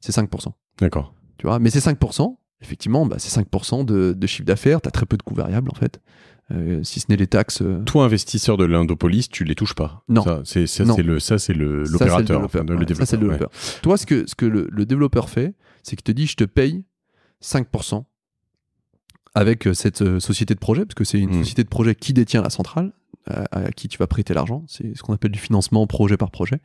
c'est 5%. D'accord. Tu vois Mais c'est 5%, effectivement, bah, c'est 5% de, de chiffre d'affaires. Tu as très peu de coûts variables, en fait. Euh, si ce n'est les taxes. Euh. Toi, investisseur de l'Indopolis, tu les touches pas. Non. Ça, c'est, le, ça, c'est le, l'opérateur, le développeur. Toi, ce que, ce que le, développeur fait, c'est qu'il te dit, je te paye 5% avec euh, cette société de projet, parce que c'est une hmm. société de projet qui détient la centrale, à, qui tu vas prêter l'argent. C'est ce qu'on appelle du financement projet par projet.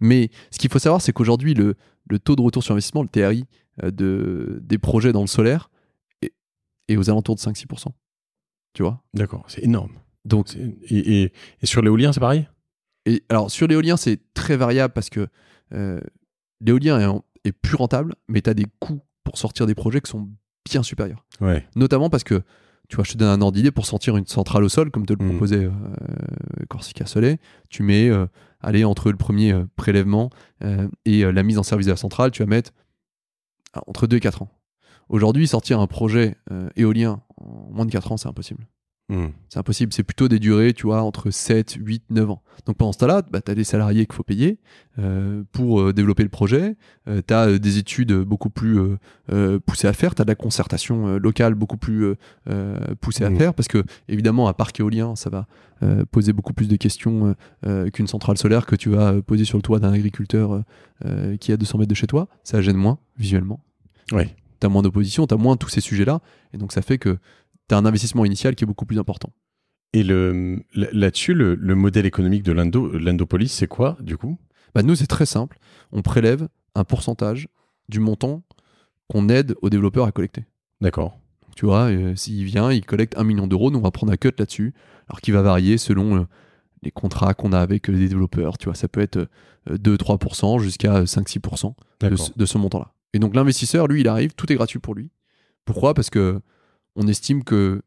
Mais ce qu'il faut savoir, c'est qu'aujourd'hui, le, taux de retour sur investissement, le TRI, de, des projets dans le solaire est aux alentours de 5-6% vois. D'accord, c'est énorme. Donc, et, sur l'éolien, c'est pareil et, Alors, sur l'éolien, c'est très variable parce que euh, l'éolien est, plus rentable, mais tu as des coûts pour sortir des projets qui sont bien supérieurs. Notamment parce que, tu vois, je te donne un ordre d'idée pour sortir une centrale au sol, comme te le mm. proposait euh, Corsica Soleil, tu mets, euh, entre le premier prélèvement et la mise en service de la centrale, tu vas mettre ah, entre 2 et 4 ans. Aujourd'hui, sortir un projet euh, éolien en moins de 4 ans, c'est impossible. Hmm. C'est impossible. C'est plutôt des durées, tu vois, entre 7, 8, 9 ans. Donc pendant ce temps-là, bah, tu as des salariés qu'il faut payer euh, pour euh, développer le projet. tu as des études beaucoup plus poussées à faire. Tu as de la concertation locale beaucoup plus poussée à hmm. faire. Parce que, évidemment, un parc éolien, ça va poser beaucoup plus de questions qu'une centrale solaire que tu vas poser sur le toit d'un agriculteur qui est à 200 mètres de chez toi. Ça gêne moins, visuellement. Oui tu as moins d'opposition, tu as moins tous ces sujets-là. Et donc, ça fait que tu as un investissement initial qui est beaucoup plus important. Et là-dessus, le, modèle économique de l'Indopolis, c'est quoi, du coup bah, Nous, c'est très simple. On prélève un pourcentage du montant qu'on aide aux développeurs à collecter. D'accord. Tu vois, euh, s'il vient, il collecte un million d'euros, nous, on va prendre un cut là-dessus, alors qui va varier selon. Euh, les contrats qu'on a avec euh, les développeurs. Tu vois, ça peut être 2-3% jusqu'à 5-6% de, ce montant-là. Et donc l'investisseur, lui, il arrive, tout est gratuit pour lui. Pourquoi Parce que on estime que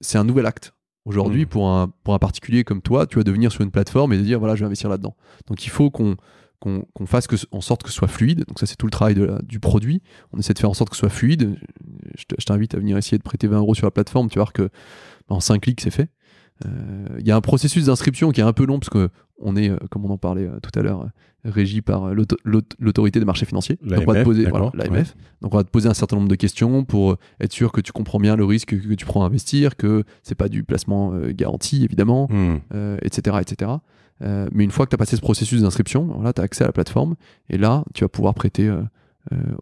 c'est un nouvel acte. Aujourd'hui, mmh. pour, un, un particulier comme toi, tu vas devenir sur une plateforme et de dire voilà, je vais investir là-dedans. Donc il faut qu'on qu'on fasse que, en sorte que ce soit fluide. Donc ça, c'est tout le travail du produit. On essaie de faire en sorte que ce soit fluide. Je t'invite à venir essayer de prêter 20 euros sur la plateforme. Tu vas voir que en 5 clics, c'est fait il euh, y a un processus d'inscription qui est un peu long parce que on est, euh, comme on en parlait euh, tout à l'heure, régi par l'autorité des marchés financiers, l'AMF. Donc, on va te poser, un certain nombre de questions pour être sûr que tu comprends bien le risque que tu prends à investir, que c'est pas du placement garanti évidemment, hmm. etc., etc. mais une fois que tu as passé ce processus d'inscription, là tu as accès à la plateforme et là tu vas pouvoir prêter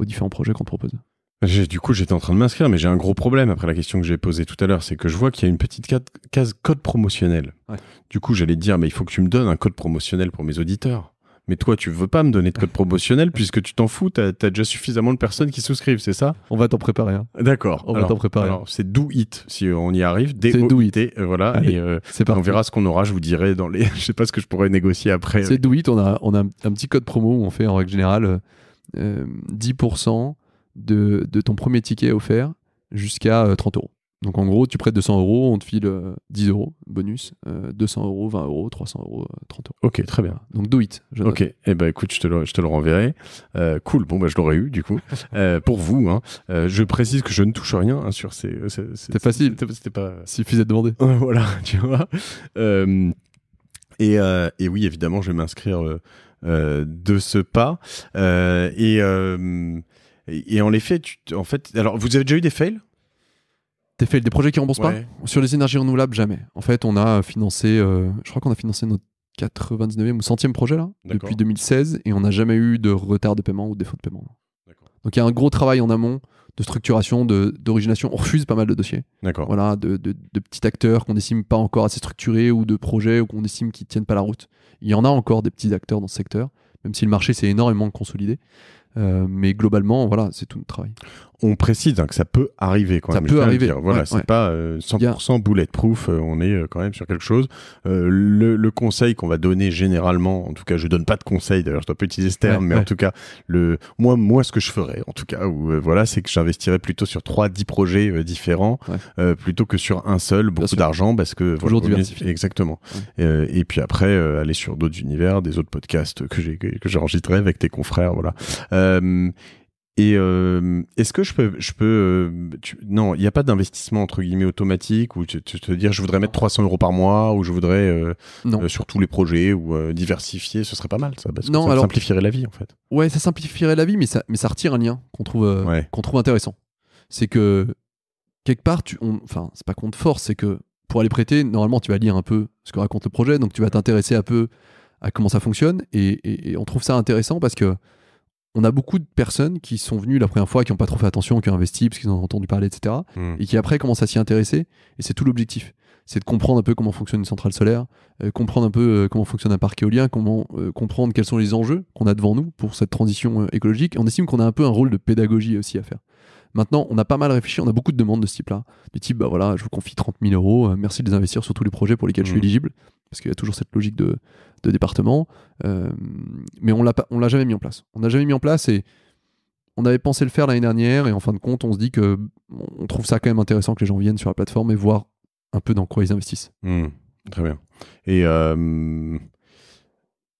aux différents projets qu'on te propose. Du coup, j'étais en train de m'inscrire, mais j'ai un gros problème après la question que j'ai posée tout à l'heure, c'est que je vois qu'il y a une petite case code promotionnel. Du coup, j'allais dire, mais il faut que tu me donnes un code promotionnel pour mes auditeurs. Mais toi, tu veux pas me donner de code promotionnel puisque tu t'en fous, tu as déjà suffisamment de personnes qui souscrivent, c'est ça On va t'en préparer. D'accord. On va t'en préparer. c'est do si on y arrive. C'est euh, Voilà. Euh, on verra ce qu'on aura. Je vous dirai dans les. je sais pas ce que je pourrais négocier après. C'est do On a, un, petit code promo où on fait en règle générale 10% euh, de, ton premier ticket offert jusqu'à 30 euh, euros. Donc en gros, tu prêtes 200 euros, on te file 10 euh, euros bonus, 200 euh, euros, 20 euros, 300 euros, 30 euros. Ok, très bien. Donc do it. ok, et eh ben écoute, je te le, je te renverrai. cool, bon bah je l'aurais eu du coup. pour vous, hein. je précise que je ne touche rien hein, sur ces. C'était facile. C'était pas. suffisant de demander. voilà, tu vois. Et, et, oui, évidemment, je vais m'inscrire de ce pas et et, en effet, en fait, alors vous avez déjà eu des fails des fails, des projets qui remboursent pas Sur les énergies renouvelables, jamais. En fait, on a financé, euh, je crois qu'on a financé notre 99e ou 100e projet là, depuis 2016, et on n'a jamais eu de retard de paiement ou de défaut de paiement. Donc il y a un gros travail en amont de structuration, d'origination. on refuse pas mal de dossiers. D'accord. Voilà, de, de, de, petits acteurs qu'on estime pas encore assez structurés ou de projets ou qu'on estime qui tiennent pas la route. Il y en a encore des petits acteurs dans ce secteur, même si le marché s'est énormément consolidé. Euh, mais globalement, voilà, c'est tout le travail on précise hein, que ça peut arriver quand ça peut arriver. Voilà, c'est pas 100% bulletproof. on est quand même sur quelque chose. Euh, le, conseil qu'on va donner généralement, en tout cas, je donne pas de conseil. D'ailleurs, je dois pas utiliser ce terme, mais en tout cas, le moi, moi, ce que je ferais, en tout cas, ou euh, voilà, c'est que j'investirais plutôt sur trois dix projets euh, différents plutôt que sur un seul, beaucoup d'argent, parce que toujours voilà, Exactement. et puis après, aller sur d'autres univers, des autres podcasts que j'ai que j'enregistrerai avec tes confrères, voilà. Et euh, est-ce que je peux, je peux, euh, non, il n'y a pas d'investissement entre guillemets automatique où tu, te dire je voudrais mettre 300 euros par mois ou je voudrais euh, sur tous les projets ou diversifier, ce serait pas mal ça, parce que ça simplifierait la vie en fait. Ouais, ça simplifierait la vie, mais ça, mais ça retire un lien qu'on trouve, qu'on trouve intéressant. C'est que quelque part, tu, enfin, c'est pas contre force, c'est que pour aller prêter, normalement, tu vas lire un peu ce que raconte le projet, donc tu vas t'intéresser un peu à comment ça fonctionne et, et on trouve ça intéressant parce que on a beaucoup de personnes qui sont venues la première fois, qui n'ont pas trop fait attention, qui ont investi parce qu'ils ont entendu parler, etc. Hmm. Et qui après commencent à s'y intéresser. Et c'est tout l'objectif. C'est de comprendre un peu comment fonctionne une centrale solaire, euh, comprendre un peu euh, comment fonctionne un parc éolien, euh, comprendre quels sont les enjeux qu'on a devant nous pour cette transition écologique. On estime qu'on a un peu un rôle de pédagogie aussi à faire. Maintenant, on a pas mal réfléchi, on a beaucoup de demandes de ce type-là. Du type, bah voilà, je vous confie 30 000 euros, merci de les investir sur tous les projets pour lesquels je suis hmm. éligible parce qu'il y a toujours cette logique de, de département, euh, mais on ne l'a jamais mis en place. On n'a jamais mis en place et on avait pensé le faire l'année dernière, et en fin de compte, on se dit que on trouve ça quand même intéressant que les gens viennent sur la plateforme et voir un peu dans quoi ils investissent. Hmm, très bien. Et. Euh,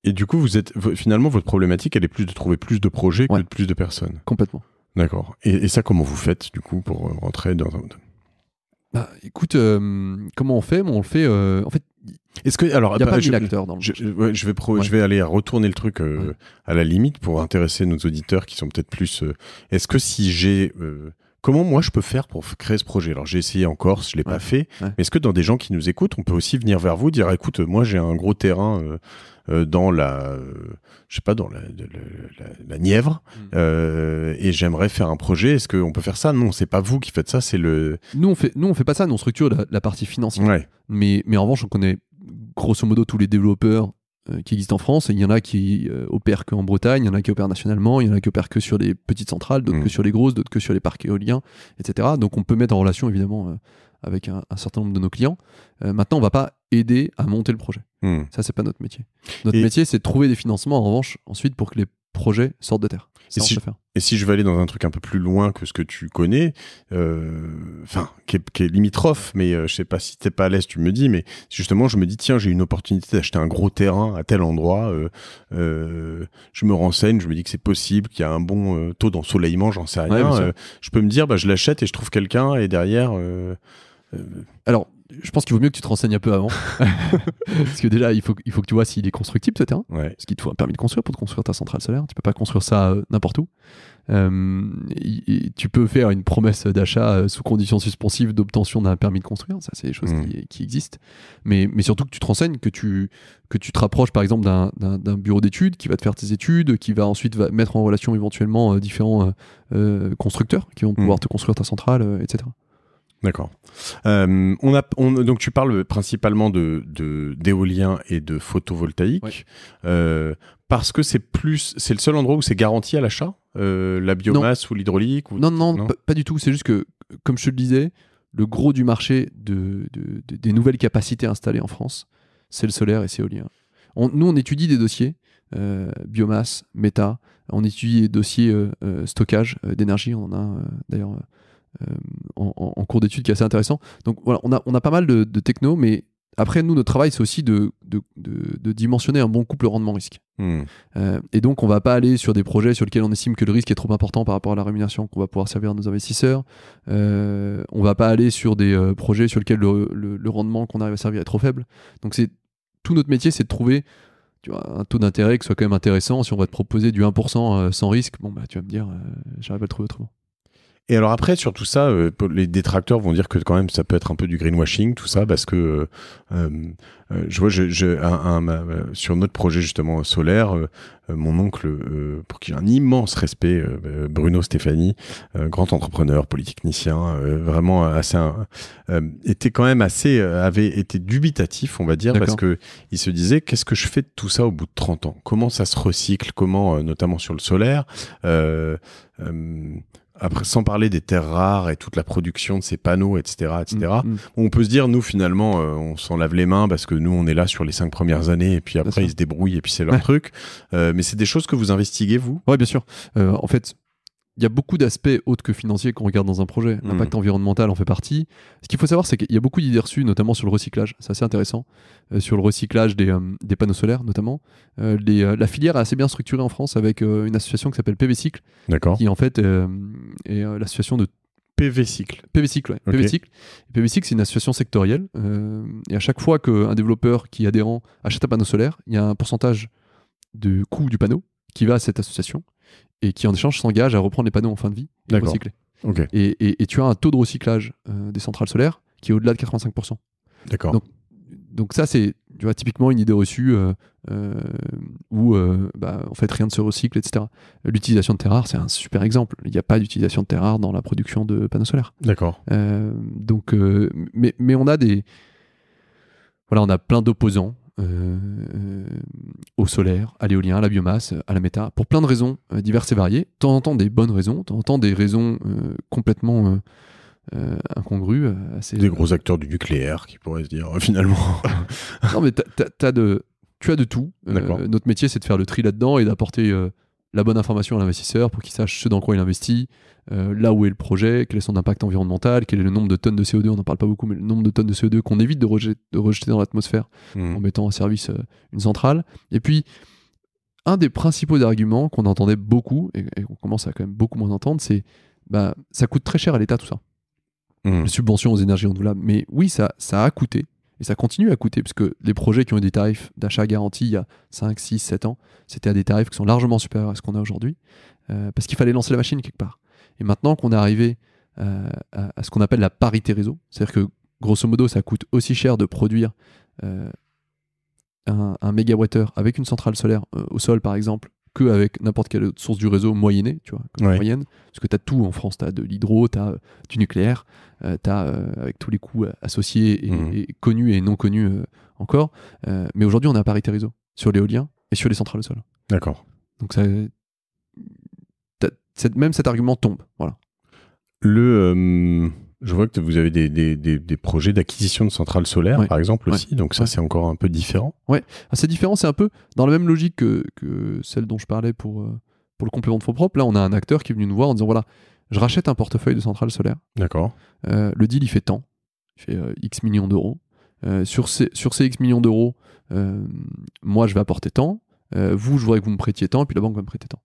et du coup, vous êtes finalement votre problématique, elle est plus de trouver plus de projets que de plus de personnes. Complètement. D'accord. Et, ça, comment vous faites du coup pour euh, rentrer dans un... Bah, écoute, comment on fait On le fait. en fait, est-ce que alors il n'y a pas je, dans le vais je vais aller retourner le truc euh, à la limite pour intéresser nos auditeurs qui sont peut-être plus. Euh, est-ce que si j'ai euh, Comment moi je peux faire pour créer ce projet Alors j'ai essayé en Corse, je l'ai pas fait. Mais est-ce que dans des gens qui nous écoutent, on peut aussi venir vers vous dire écoute, moi j'ai un gros terrain euh, euh, dans la, euh, je sais pas, dans la, la, Nièvre hmm. et j'aimerais faire un projet. Est-ce qu'on peut faire ça Non, c'est pas vous qui faites ça, c'est le. Nous on fait, nous on fait pas ça. Nous on structure la, partie financière. Mais mais en revanche on connaît grosso modo tous les développeurs euh, qui existent en France, il y en a qui euh, opèrent qu'en Bretagne, il y en a qui opèrent nationalement, il y en a qui opèrent que sur les petites centrales, d'autres que mm. sur les grosses, d'autres que sur les parcs éoliens, etc. Donc on peut mettre en relation évidemment euh, avec un, certain nombre de nos clients. maintenant, on va pas aider à monter le projet. Mm. Ça, c'est pas notre métier. Notre métier, c'est de trouver des financements, en revanche, ensuite, pour que les projet sorte de terre. Et si, et si, je vais aller dans un truc un peu plus loin que ce que tu connais, euh, enfin, qui, est limitrophe, mais euh, je sais pas si t'es pas à l'aise, tu me dis, mais justement, je me dis, tiens, j'ai une opportunité d'acheter un gros terrain à tel endroit, euh, je me renseigne, je me dis que c'est possible, qu'il y a un bon taux d'ensoleillement, j'en sais rien. je peux me dire, bah, je l'achète et je trouve quelqu'un, et derrière. Alors, je pense qu'il vaut mieux que tu te renseignes un peu avant. Parce que déjà, il faut, il faut que tu vois s'il est constructible ce terrain. Parce qu'il te faut un permis de construire pour te construire ta centrale solaire. Tu peux pas construire ça euh, n'importe où. Euh, tu peux faire une promesse d'achat euh, sous condition suspensive d'obtention d'un permis de construire. Ça, c'est des choses mmh. qui, existent. Mais, mais surtout que tu te renseignes, que tu, que tu te rapproches par exemple d'un bureau d'études qui va te faire tes études, qui va ensuite mettre en relation éventuellement différents constructeurs qui vont mmh. pouvoir te construire ta centrale, etc. D'accord. Euh, on a, donc tu parles principalement de d'éolien et de photovoltaïque euh, parce que c'est plus, c'est le seul endroit où c'est garanti à l'achat euh, la biomasse ou l'hydraulique Non, non, pas du tout. C'est juste que, comme je te le disais, le gros du marché de, des nouvelles capacités installées en France, c'est le solaire et c'est l'éolien. nous, on étudie des dossiers biomasse, méta. On étudie des dossiers stockage d'énergie. On a d'ailleurs euh, en, cours d'études qui est assez intéressant. Donc voilà, on a, on a pas mal de, techno, mais après, nous, notre travail, c'est aussi de, de, dimensionner un bon couple rendement-risque. Hmm. Euh, et donc, on va pas aller sur des projets sur lesquels on estime que le risque est trop important par rapport à la rémunération qu'on va pouvoir servir à nos investisseurs. Euh, on va pas aller sur des euh, projets sur lesquels le, rendement qu'on arrive à servir est trop faible. Donc, c'est tout notre métier, c'est de trouver un taux d'intérêt qui soit quand même intéressant. Si on va te proposer du 1% sans risque, bon, bah, tu vas me dire, j'arrive à le trouver autrement. Et alors après, sur tout ça, euh, les détracteurs vont dire que quand même, ça peut être un peu du greenwashing, tout ça, parce que euh, euh, je vois, je, un, sur notre projet justement solaire, mon oncle, pour qui j'ai un immense respect, bah, Bruno Stéphanie, grand entrepreneur, polytechnicien, vraiment assez, était quand même assez, avait été dubitatif, on va dire, parce que il se disait, qu'est-ce que je fais de tout ça au bout de 30 ans Comment ça se recycle Comment, notamment sur le solaire après, sans parler des terres rares et toute la production de ces panneaux, etc., etc., mm, mm. on peut se dire, nous, finalement, euh, on s'en lave les mains parce que nous, on est là sur les cinq premières années et puis après, ils se débrouillent et puis c'est leur truc. Euh, mais c'est des choses que vous investiguez, vous Oui, bien sûr. Euh, en fait, il y a beaucoup d'aspects autres que financiers qu'on regarde dans un projet. Hmm. L'impact environnemental en fait partie. Ce qu'il faut savoir, c'est qu'il y a beaucoup d'idées reçues, notamment sur le recyclage. C'est assez intéressant. Euh, sur le recyclage des, euh, panneaux solaires, notamment. Euh, la filière est assez bien structurée en France avec une association qui s'appelle PV Cycle. D'accord. Qui, en fait, est l'association de PV Cycle. PV Cycle, PV Cycle. c'est une association sectorielle. et à chaque fois qu'un développeur qui est adhérent achète un panneau solaire, il y a un pourcentage de coût du panneau qui va à cette association et qui en échange s'engage à reprendre les panneaux en fin de vie recyclés. Et, tu as un taux de recyclage euh, des centrales solaires qui est au-delà de 85%. D'accord. Donc, ça, c'est tu vois, typiquement une idée reçue euh, euh, où bah, en fait rien ne se recycle, etc. L'utilisation de terres rares, c'est un super exemple. Il n'y a pas d'utilisation de terres rares dans la production de panneaux solaires. D'accord. donc, mais, on a des. Voilà, on a plein d'opposants solaire, à l'éolien, à la biomasse, à la méta, pour plein de raisons euh, diverses et variées. De temps en temps des bonnes raisons, de temps des raisons euh, complètement euh, incongrues. des gros acteurs du nucléaire qui pourraient se dire finalement. non mais t'as, de tu as de tout. notre métier, c'est de faire le tri là-dedans et d'apporter la bonne information à l'investisseur pour qu'il sache ce dans quoi il investit, euh, là où est le projet, quel est son impact environnemental, quel est le nombre de tonnes de CO2, on n'en parle pas beaucoup, mais le nombre de tonnes de CO2 qu'on évite de, rejeter dans l'atmosphère mmh. en mettant en service euh, une centrale. Et puis, un des principaux arguments qu'on entendait beaucoup, et, qu'on commence à quand même beaucoup moins entendre, c'est bah, ça coûte très cher à l'État tout ça. Mmh. Subvention aux énergies renouvelables. Mais oui, ça, ça a coûté et ça continue à coûter, puisque les projets qui ont eu des tarifs d'achat garantis il y a 5, 6, 7 ans, c'était à des tarifs qui sont largement supérieurs à ce qu'on a aujourd'hui, euh, parce qu'il fallait lancer la machine quelque part. Et maintenant qu'on est arrivé euh, à, ce qu'on appelle la parité réseau, c'est-à-dire que grosso modo, ça coûte aussi cher de produire euh, un, un mégawattheure avec une centrale solaire au sol, par exemple, avec n'importe quelle source du réseau moyennée, tu vois, moyenne, parce que tu as tout en France, tu as de l'hydro, tu as euh, du nucléaire, euh, tu as euh, avec tous les coûts associés mhm. et, connus et non connus encore, mais aujourd'hui on a parité réseau sur l'éolien et sur les centrales au sol. D'accord. Donc ça, même cet argument tombe, voilà. Le je vois que vous avez des, projets d'acquisition de centrales solaires, par exemple, aussi. Donc ça, c'est encore un peu différent. Ouais, ah, c'est différent. C'est un peu dans la même logique que, celle dont je parlais pour, euh, pour le complément de fonds propres. Là, on a un acteur qui est venu nous voir en disant, voilà, je rachète un portefeuille de centrales solaires. D'accord. Euh, le deal, il fait tant. Il fait euh, X millions d'euros. sur, ces, sur ces X millions d'euros, moi, je vais apporter tant. vous, je voudrais que vous me prêtiez tant. Et puis la banque va me prêter tant.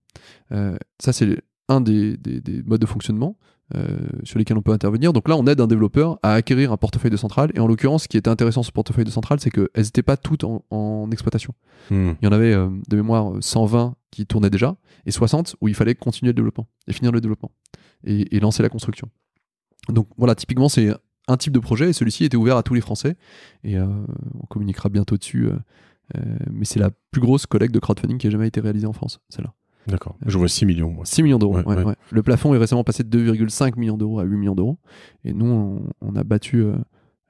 ça, c'est un des, des, modes de fonctionnement. Euh, sur lesquels on peut intervenir. Donc là, on aide un développeur à acquérir un portefeuille de centrale. Et en l'occurrence, ce qui était intéressant ce portefeuille de centrale, c'est qu'elles n'étaient pas toutes en, exploitation. Hmm. Il y en avait euh, de mémoire 120 qui tournaient déjà et 60 où il fallait continuer le développement et finir le développement et, lancer la construction. Donc voilà, typiquement, c'est un type de projet et celui-ci était ouvert à tous les Français. Et euh, on communiquera bientôt dessus. mais c'est la plus grosse collecte de crowdfunding qui a jamais été réalisée en France, celle-là. D'accord. Je vois 6 millions. Moi. 6 millions d'euros. Le plafond est récemment passé de 2,5 millions d'euros à 8 millions d'euros. Et nous, on, a battu euh,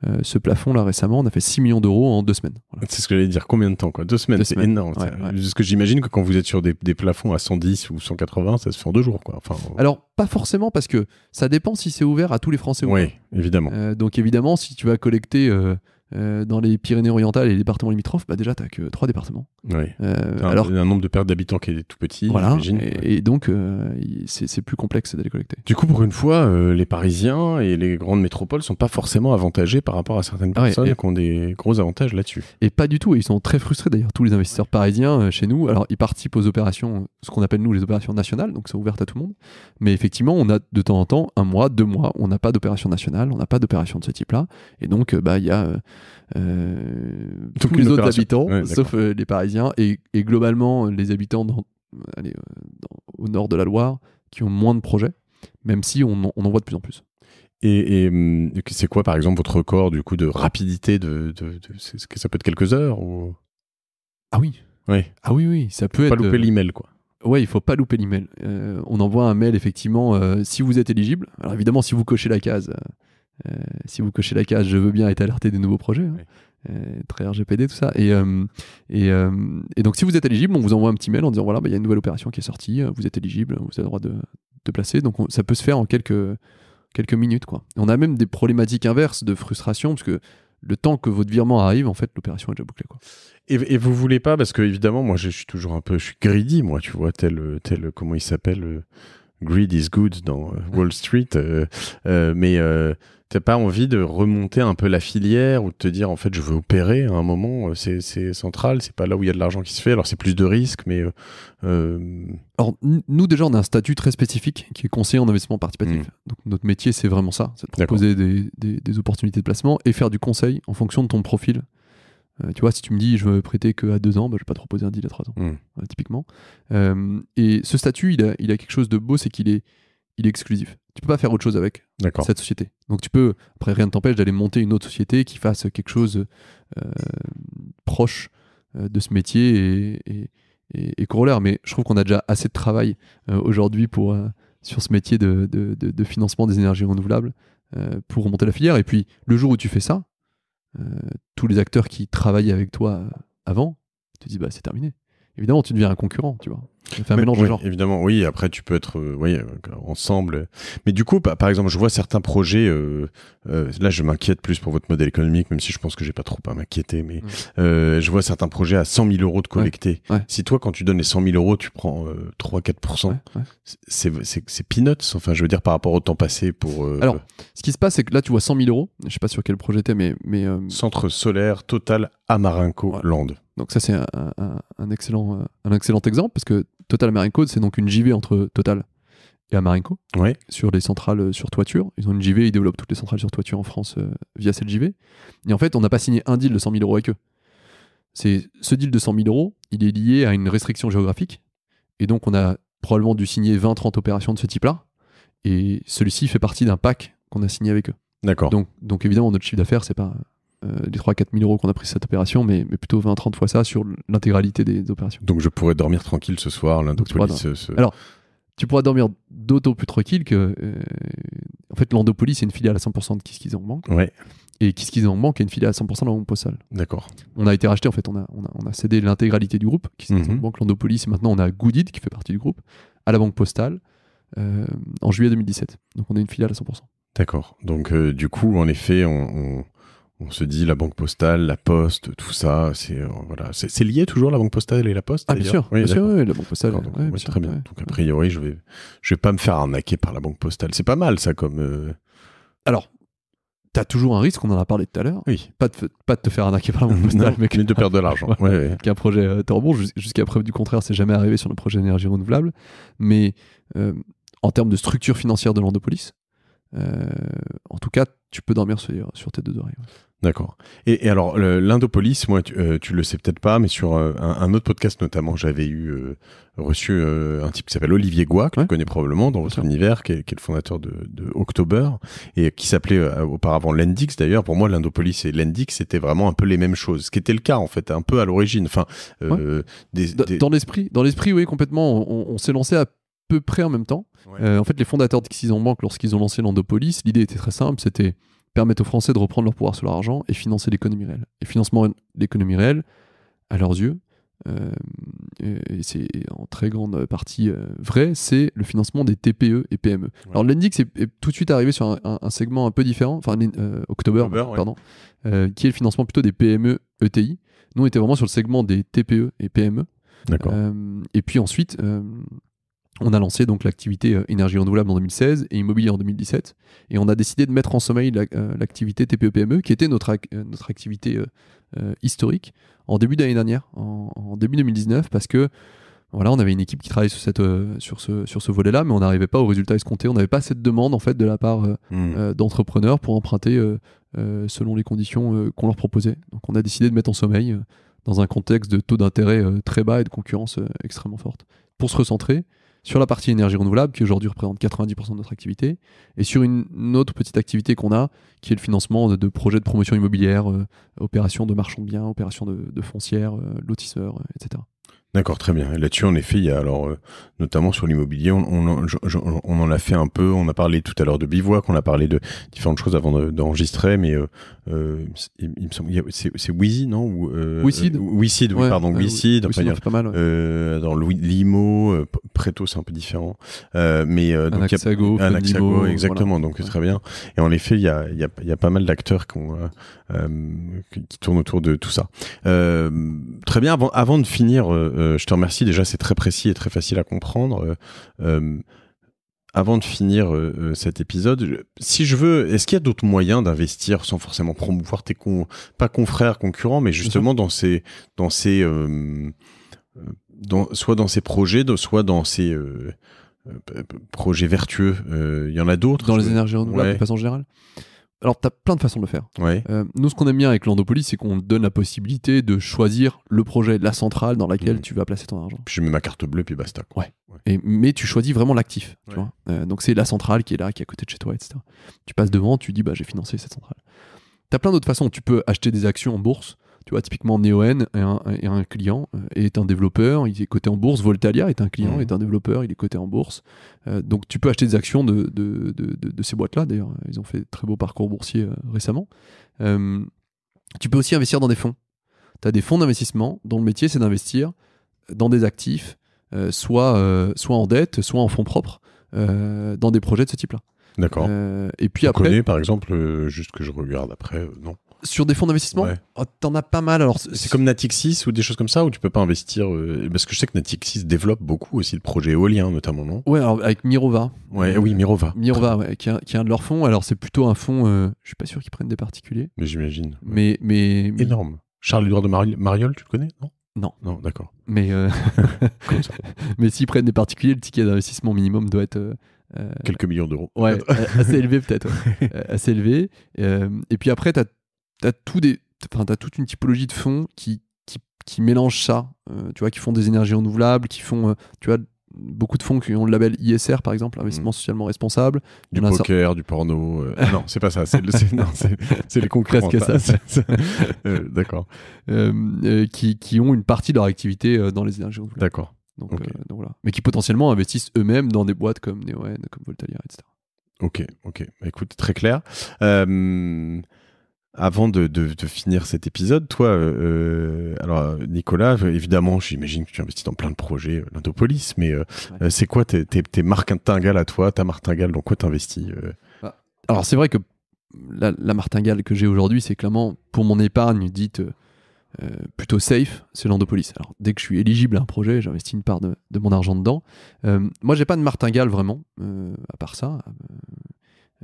euh, ce plafond là récemment. On a fait 6 millions d'euros en deux semaines. C'est ce que j'allais dire. Combien de temps quoi Deux semaines, c'est énorme. Parce que j'imagine que quand vous êtes sur des, plafonds à 110 ou 180, ça se fait en deux jours. Quoi. Enfin, euh. Alors, pas forcément parce que ça dépend si c'est ouvert à tous les Français ou pas. Oui, évidemment. donc, évidemment, si tu vas collecter. Euh, dans les Pyrénées-Orientales et les départements limitrophes, bah déjà, tu n'as que trois départements. Oui. Euh, un, alors, un nombre de pertes d'habitants qui est tout petit. Voilà. Et, donc, euh, c'est plus complexe d'aller collecter. Du coup, pour une fois, euh, les Parisiens et les grandes métropoles sont pas forcément avantagés par rapport à certaines personnes qui ont des gros avantages là-dessus. Et pas du tout. ils sont très frustrés d'ailleurs, tous les investisseurs parisiens chez nous. Alors, ils participent aux opérations, ce qu'on appelle nous les opérations nationales, donc c'est ouvert à tout le monde. Mais effectivement, on a de temps en temps, un mois, deux mois, on n'a pas d'opération nationale, on n'a pas d'opération de ce type-là. Et donc, bah, il y a. Euh, tous les autres habitants, sauf euh, les Parisiens, et, et, globalement euh, les habitants dans, dans, au nord de la Loire qui ont moins de projets, même si on, on en voit de plus en plus. Et, hum, c'est quoi, par exemple, votre record du coup de rapidité de, de, ça peut être quelques heures ou Ah oui. Ah oui. Ah oui, oui, ça peut faut être. Pas louper l'email, quoi. Ouais, il faut pas louper l'email. on envoie un mail effectivement si vous êtes éligible. Alors évidemment, si vous cochez la case, euh, si vous cochez la case, je veux bien être alerté des nouveaux projets. Hein. Euh, très RGPD, tout ça. Et, euh, et, donc, si vous êtes éligible, on vous envoie un petit mail en disant voilà, bah, il y a une nouvelle opération qui est sortie, vous êtes éligible, vous avez le droit de, placer. Donc, ça peut se faire en quelques, quelques minutes. Quoi. on a même des problématiques inverses de frustration, parce que le temps que votre virement arrive, en fait, l'opération est déjà bouclée. Quoi. Et, et, vous voulez pas, parce que évidemment, moi, je suis toujours un peu, je suis greedy, moi, tu vois, tel, tel comment il s'appelle Greed is good dans euh, Wall Street, euh, euh, mais t'as pas envie de remonter un peu la filière ou de te dire en fait je veux opérer à un moment c'est, central c'est pas là où il y a de l'argent qui se fait alors c'est plus de risque, mais alors nous déjà on a un statut très spécifique qui est conseiller en investissement participatif mm. donc notre métier c'est vraiment ça c'est de proposer des, opportunités de placement et faire du conseil en fonction de ton profil euh, tu vois, si tu me dis je veux prêter que à ans, bah, je vais pas te proposer un deal à trois ans, hmm. euh, typiquement. Euh, et ce statut, il a, il a quelque chose de beau, c'est qu'il est, il est exclusif. Tu peux pas faire autre chose avec cette société. Donc tu peux, après rien ne t'empêche d'aller monter une autre société qui fasse quelque chose proche de ce métier et, et, et, corollaire. Mais je trouve qu'on a déjà assez de travail aujourd'hui pour sur ce métier de, de, de, de, financement des énergies renouvelables pour remonter la filière. Et puis le jour où tu fais ça, euh, tous les acteurs qui travaillaient avec toi euh, avant, tu te dis bah c'est terminé évidemment, tu deviens un concurrent, tu vois. tu fait un mélange genre. Évidemment, oui. Après, tu peux être euh, oui, euh, ensemble. Mais du coup, par exemple, je vois certains projets. Euh, là, je m'inquiète plus pour votre modèle économique, même si je pense que j'ai pas trop à m'inquiéter. Mais mm. je vois certains projets à 100 000 euros de collecter. Si toi, quand tu donnes les 100 000 euros, tu prends 3-4%, c'est peanuts. Enfin, je veux dire, par rapport au temps passé pour. Alors, ce qui se passe, c'est que là, tu vois 100 000 euros. Je sais pas sur quel projet t'es, mais. mais Centre solaire total Amarinco Land. Donc ça c'est un, excellent, euh, un excellent exemple parce que Total Marine Code c'est donc une JV entre Total et Amarinco ouais. sur les centrales euh, sur toiture. Ils ont une JV, ils développent toutes les centrales sur toiture en France euh, via cette JV. Et en fait, on n'a pas signé un deal de 100 000 euros avec eux. C'est ce deal de 100 000 euros, il est lié à une restriction géographique. Et donc, on a probablement dû signer 20-30 opérations de ce type-là. Et celui-ci fait partie d'un pack qu'on a signé avec eux. D'accord. Donc, donc évidemment, notre chiffre d'affaires, c'est pas les 3-4 000 euros qu'on a pris cette opération, mais, mais plutôt 20-30 fois ça sur l'intégralité des, opérations. Donc je pourrais dormir tranquille ce soir, l'endopolis. Euh, Alors, tu pourras dormir d'autant plus tranquille que. Euh, en fait, l'endopolis, c'est une filiale à 100% de Qu'est-ce qu'ils en banque. Ouais. Et Qu'est-ce qu'ils en banque est une filiale à 100% de la banque postale. D'accord. On a été racheté, en fait, on a, on a, cédé l'intégralité du groupe, qui manque mhm. banque, l'endopolis, et maintenant on a Goodit, qui fait partie du groupe, à la banque postale, euh, en juillet 2017. Donc on est une filiale à 100%. D'accord. Donc du coup, en effet, on on se dit la banque postale, la poste, tout ça, c'est euh, voilà, c'est lié toujours la banque postale et la poste. Ah bien sûr, oui, la banque postale. Donc, très bien. donc a priori, je vais je vais pas me faire arnaquer par la banque postale. C'est pas mal ça comme. Alors, euh, Alors, t'as toujours un risque, on en a parlé tout à l'heure. Oui. Pas de, te faire arnaquer par la banque postale, mais, que, de perdre de l'argent. Qu'un projet euh, rebond, jusqu'à preuve du contraire, c'est jamais arrivé sur le projet d'énergie renouvelable, mais euh, en termes de structure financière de l'endopolis, euh, en tout cas, tu peux dormir sur, sur tes deux oreilles. D'accord. Et, alors, l'Indopolis, moi, euh, tu, le sais peut-être pas, mais sur euh, un, autre podcast notamment, j'avais eu reçu un type qui s'appelle Olivier gua que tu connais probablement dans votre univers, qui est, le fondateur de, de October, et qui s'appelait auparavant Lendix d'ailleurs. Pour moi, l'Indopolis et Lendix, c'était vraiment un peu les mêmes choses, ce qui était le cas en fait, un peu à l'origine. Enfin, Dans l'esprit, dans l'esprit, oui, complètement. on s'est lancé à peu près en même temps. Euh, en fait, les fondateurs de ont Bank, lorsqu'ils ont lancé l'Endopolis, l'idée était très simple c'était permettre aux Français de reprendre leur pouvoir sur leur argent et financer l'économie réelle. Et financement l'économie réelle, à leurs yeux, euh, et c'est en très grande partie euh, vrai, c'est le financement des TPE et PME. Alors l'Index est, tout de suite arrivé sur un, segment un peu différent, enfin euh, October, pardon, qui est le financement plutôt des PME ETI. Nous on était vraiment sur le segment des TPE et PME. D'accord. et puis ensuite, on a lancé donc l'activité euh, énergie renouvelable en 2016 et immobilier en 2017. Et on a décidé de mettre en sommeil euh, l'activité TPE-PME, e, qui était notre, euh, notre activité historique, en début d'année dernière, en, début 2019, parce que voilà, on avait une équipe qui travaillait sur, cette, sur ce, sur ce volet-là, mais on n'arrivait pas au résultats escompté, On n'avait pas cette demande en fait de la part hmm. d'entrepreneurs pour emprunter selon les conditions qu'on leur proposait. Donc on a décidé de mettre en sommeil dans un contexte de taux d'intérêt très bas et de concurrence extrêmement forte. Pour se recentrer, sur la partie énergie renouvelable, qui aujourd'hui représente 90% de notre activité, et sur une, autre petite activité qu'on a, qui est le financement de, projets de promotion immobilière, euh, opérations de marchands de biens, opérations de, foncières, euh, lotisseurs, euh, etc. D'accord, très bien. Là-dessus, en effet, il y a alors, euh, notamment sur l'immobilier, on, on, on, en a fait un peu, on a parlé tout à l'heure de bivouac, on a parlé de différentes choses avant d'enregistrer, mais euh, euh il me semble, c'est Wheezy, non Ou, euh, Weezy, oui, pardon, Weezy, Enfin, pas mal. dans Limo, Préto, c'est un peu différent. mais donc, Anaxago, y exactement, donc très bien. Et en effet, il y a, y a, pas mal d'acteurs qui, qui, tournent autour de tout ça. très bien, avant, avant de finir euh, je te remercie. Déjà, c'est très précis et très facile à comprendre. Euh, euh, avant de finir cet épisode, si je veux, est-ce qu'il y a d'autres moyens d'investir sans forcément promouvoir tes pas confrères, concurrents, mais justement dans ces, dans ces, soit dans ces projets, soit dans ces projets vertueux. Il y en a d'autres. Dans les énergies renouvelables, de façon générale alors, tu as plein de façons de le faire. Ouais. Euh, nous, ce qu'on aime bien avec l'Andopolis, c'est qu'on donne la possibilité de choisir le projet, la centrale dans laquelle mmh. tu vas placer ton argent. je mets ma carte bleue, puis basta. Ouais. Et, mais tu choisis vraiment l'actif. Euh, donc, c'est la centrale qui est là, qui est à côté de chez toi, etc. Tu passes devant, tu dis, bah, j'ai financé cette centrale. Tu as plein d'autres façons. Tu peux acheter des actions en bourse. Tu vois, typiquement, Neon est un, un client, euh, est un développeur, il est coté en bourse. Voltalia est un client, est un développeur, il est coté en bourse. Euh, donc, tu peux acheter des actions de, de, ces boîtes-là. D'ailleurs, ils ont fait très beau parcours boursier euh, récemment. tu peux aussi investir dans des fonds. Tu as des fonds d'investissement dont le métier, c'est d'investir dans des actifs, soit, soit en dette, soit en fonds propres, dans des projets de ce type-là. D'accord. et puis après. connais par exemple, juste que je regarde après, non. Sur des fonds d'investissement oh, T'en as pas mal. Alors, c'est comme Natixis ou des choses comme ça où tu peux pas investir euh, Parce que je sais que Natixis développe beaucoup aussi de projets éoliens notamment, non Ouais, alors avec Mirova. Ouais, oui, Mirova. Mirova, qui, est un, de leurs fonds. Alors c'est plutôt un fonds, euh, je suis pas sûr qu'ils prennent des particuliers. Mais j'imagine. Mais, mais, Énorme. Charles-Édouard de Mariol, tu le connais Non non. Non, d'accord. Mais, euh, mais s'ils prennent des particuliers, le ticket d'investissement minimum doit être. Quelques millions d'euros. Ouais, assez élevé peut-être. assez élevé. et puis après, tu t'as tout des, enfin, toute une typologie de fonds qui, qui, qui mélangent ça, euh, tu vois, qui font des énergies renouvelables, qui font, euh, tu vois, beaucoup de fonds qui ont le label ISR par exemple, investissement mm. socialement responsable. Du poker, du porno. Euh, non, c'est pas ça, c'est les concrètes ça. D'accord. qui, qui, ont une partie de leur activité dans les énergies renouvelables. D'accord. Mais qui potentiellement investissent eux-mêmes dans des boîtes comme Neoen, comme Voltalia, etc. Ok, ok. Bah, écoute, très clair. Euh... Avant de, finir cet épisode, toi, euh, euh, alors Nicolas, évidemment, j'imagine que tu investis dans plein de projets, euh, l'Indopolis, mais c'est quoi tes, tes, tes martingales à toi, ta martingale, dans quoi tu investis bah, Alors c'est vrai que la, martingale que j'ai aujourd'hui, c'est clairement pour mon épargne dite plutôt safe, c'est l'Indopolis. Alors, dès que je suis éligible à un projet, j'investis une part de, mon argent dedans. Moi, moi, j'ai pas de martingale vraiment, à part ça.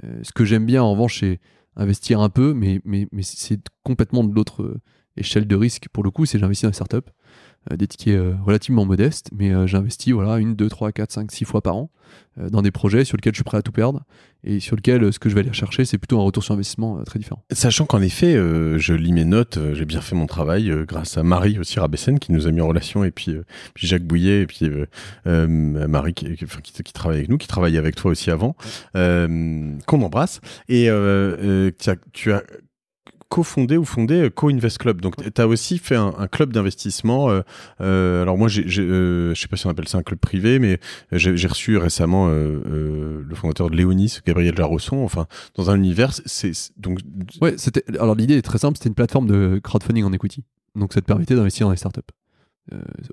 ce que j'aime bien en revanche, c'est investir un peu, mais, mais, c'est complètement de l'autre euh, échelle de risque pour le coup, c'est j'investis dans une startup. Euh, des tickets euh, relativement modestes, mais euh, j'investis voilà, une, deux, trois, quatre, cinq, six fois par an dans des projets sur lesquels je suis prêt à tout perdre et sur lesquels ce que je vais aller chercher, c'est plutôt un retour sur investissement très différent. Sachant qu'en effet, je lis mes notes, j'ai bien fait mon travail grâce à Marie aussi Rabessen qui nous a mis en relation et puis, Jacques Bouillet et puis Marie qui, travaille avec nous, qui travaillait avec toi aussi avant, qu'on embrasse. Et tu as co-fondé ou fondé euh, Co-Invest Club. Donc, tu as aussi fait un, club d'investissement. Euh, euh, alors, moi, je ne sais pas si on appelle ça un club privé, mais j'ai reçu récemment le fondateur de Léonis, Gabriel Larosson, enfin, dans un univers. c'est donc... c'était. Alors, l'idée est très simple c'était une plateforme de crowdfunding en equity. Donc, ça te permettait d'investir dans les startups.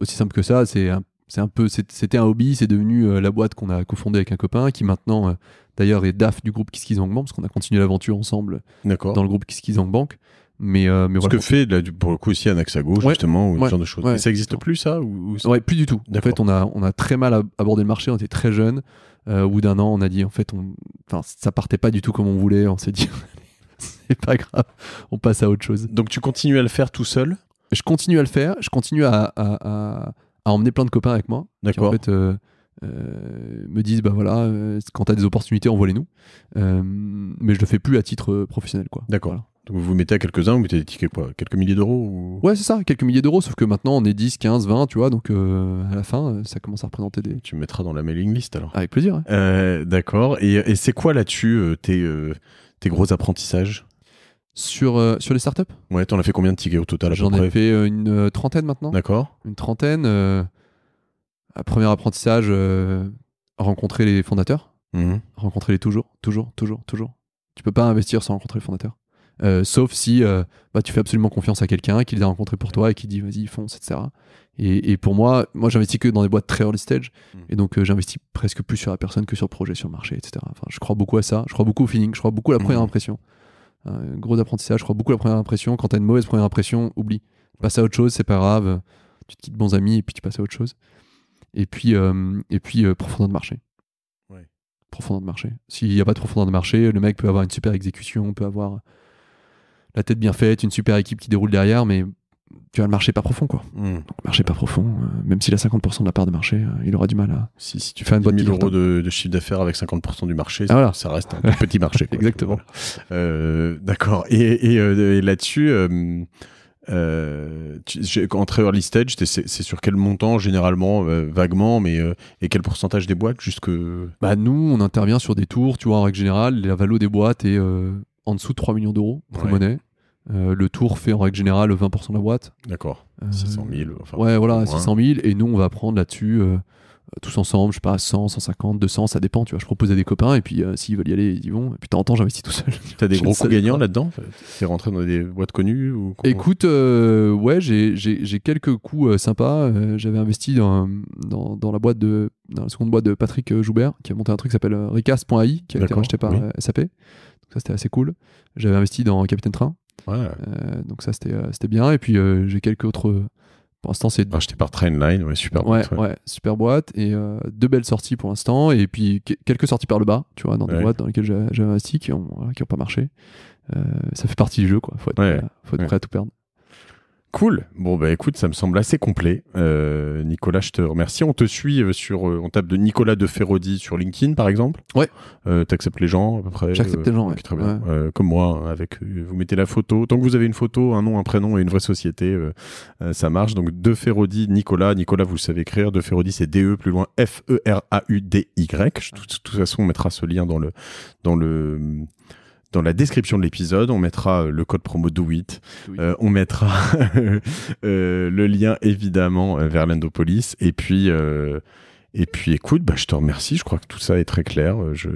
aussi simple que ça, c'est un un peu c'était un hobby c'est devenu la boîte qu'on a co-fondée avec un copain qui maintenant d'ailleurs, les DAF du groupe Kiss Kiss Bank parce qu'on a continué l'aventure ensemble dans le groupe Kiss Kiss Bank banque. Mais, euh, mais, Ce que fait, là, pour le coup, aussi Anaxago, justement, ou ce genre de choses. ça n'existe plus, ça ou, ou... Ouais, plus du tout. En fait, on a, on a très mal abordé le marché, on était très jeunes. Ou euh, au bout d'un an, on a dit, en fait, on... enfin, ça partait pas du tout comme on voulait. On s'est dit, c'est pas grave, on passe à autre chose. Donc, tu continues à le faire tout seul Je continue à le faire, je continue à, à, à, emmener plein de copains avec moi. D'accord. Euh, euh, me disent bah voilà, euh, quand tu as des opportunités, envoie-les-nous. Euh, mais je le fais plus à titre professionnel. quoi. D'accord. Donc vous mettez à quelques-uns, vous mettez des tickets quoi Quelques milliers d'euros ou... Ouais, c'est ça, quelques milliers d'euros, sauf que maintenant on est 10, 15, 20, tu vois, donc à la fin, ça commence à représenter des. Tu me mettras dans la mailing list alors. Avec plaisir. D'accord. Et, et c'est quoi là-dessus tes, tes, gros apprentissages sur, sur les startups Ouais, en as fait combien de tickets au total J'en ai fait une trentaine maintenant. D'accord. Une trentaine premier apprentissage, euh, rencontrer les fondateurs. Mhm. Rencontrer-les toujours, toujours, toujours, toujours. Tu peux pas investir sans rencontrer les fondateurs euh, sauf si euh, bah, tu fais absolument confiance à quelqu'un qui les a rencontrés pour toi et qui dit vas-y, fonce, etc. Et, et, pour moi, moi j'investis que dans des boîtes très early stage mhm. et donc j'investis presque plus sur la personne que sur le projet, sur le marché, etc. je crois beaucoup à ça, je crois beaucoup au feeling, je crois beaucoup à la première mhm. impression. gros apprentissage, je crois beaucoup à la première impression. Quand t'as une mauvaise première impression, oublie. Passe à autre chose, c'est pas grave. Tu te quittes bons amis et puis tu passes à autre chose et puis, euh, et puis euh, profondeur de marché. Ouais. Profondeur de marché. S'il n'y a pas de profondeur de marché, le mec peut avoir une super exécution, peut avoir la tête bien faite, une super équipe qui déroule derrière, mais tu as le marché pas profond quoi. Hmm. marché pas profond, euh, même s'il a 50% de la part de marché, il aura du mal à. Si, si tu fais un 000 euros de, chiffre d'affaires avec 50% du marché, ah, ça, reste un petit marché. Exactement. D'accord. et là-dessus, en euh, tu, early stage, c'est sur quel montant généralement, euh, vaguement, mais euh, et quel pourcentage des boîtes jusque Bah nous, on intervient sur des tours, tu vois, en règle générale, la valeur des boîtes est en dessous de 3 millions d'euros pour monnaie. le tour fait en règle générale 20% de la boîte. D'accord. 600 000. ouais, voilà, 600 000. Et nous, on va prendre là-dessus euh, tous ensemble, je sais pas, 100, 150, 200, ça dépend, tu vois. Je propose à des copains et puis euh, s'ils veulent y aller, ils y vont. Et puis t'entends, j'investis tout seul. T'as des gros coups gagnants là-dedans T'es rentré dans des boîtes connues ou Écoute, euh, ouais, j'ai quelques coups sympas. J'avais investi dans, dans, la boîte de dans la seconde boîte de Patrick Joubert qui a monté un truc qui s'appelle Ricast.ai qui a été racheté par SAP. Donc ça c'était assez cool. J'avais investi dans Capitaine Train. Ouais. donc ça c'était bien. Et puis j'ai quelques autres pour l'instant, c'est. Acheté par Trainline, ouais, super boîte. Ouais. super boîte. Et euh, deux belles sorties pour l'instant. Et puis quelques sorties par le bas, tu vois, dans des boîtes dans lesquelles j'avais investi qui n'ont ont pas marché. Euh, ça fait partie du jeu, quoi. Faut euh, faut être prêt à tout perdre. Cool. Bon, bah écoute, ça me semble assez complet. Euh, Nicolas, je te remercie. On te suit euh, sur. Euh, on tape de Nicolas de sur LinkedIn, par exemple. Ouais. Euh, T'acceptes les gens, à peu près. J'accepte les gens, Très bien. comme moi, hein, avec. Vous mettez la photo. Tant que vous avez une photo, un nom, un prénom et une vraie société, ça marche. Donc, de Ferrodi, Nicolas. Nicolas, vous le savez écrire. De Ferrodi, c'est e plus loin, F-E-R-A-U-D-Y. De toute façon, on mettra ce lien dans le. Dans le dans la description de l'épisode, on mettra euh, le code promo DOIT. it. Euh, on mettra euh, le lien évidemment vers l'Indopolis. Et puis. Et puis écoute, bah, je te remercie, je crois que tout ça est très clair. Je,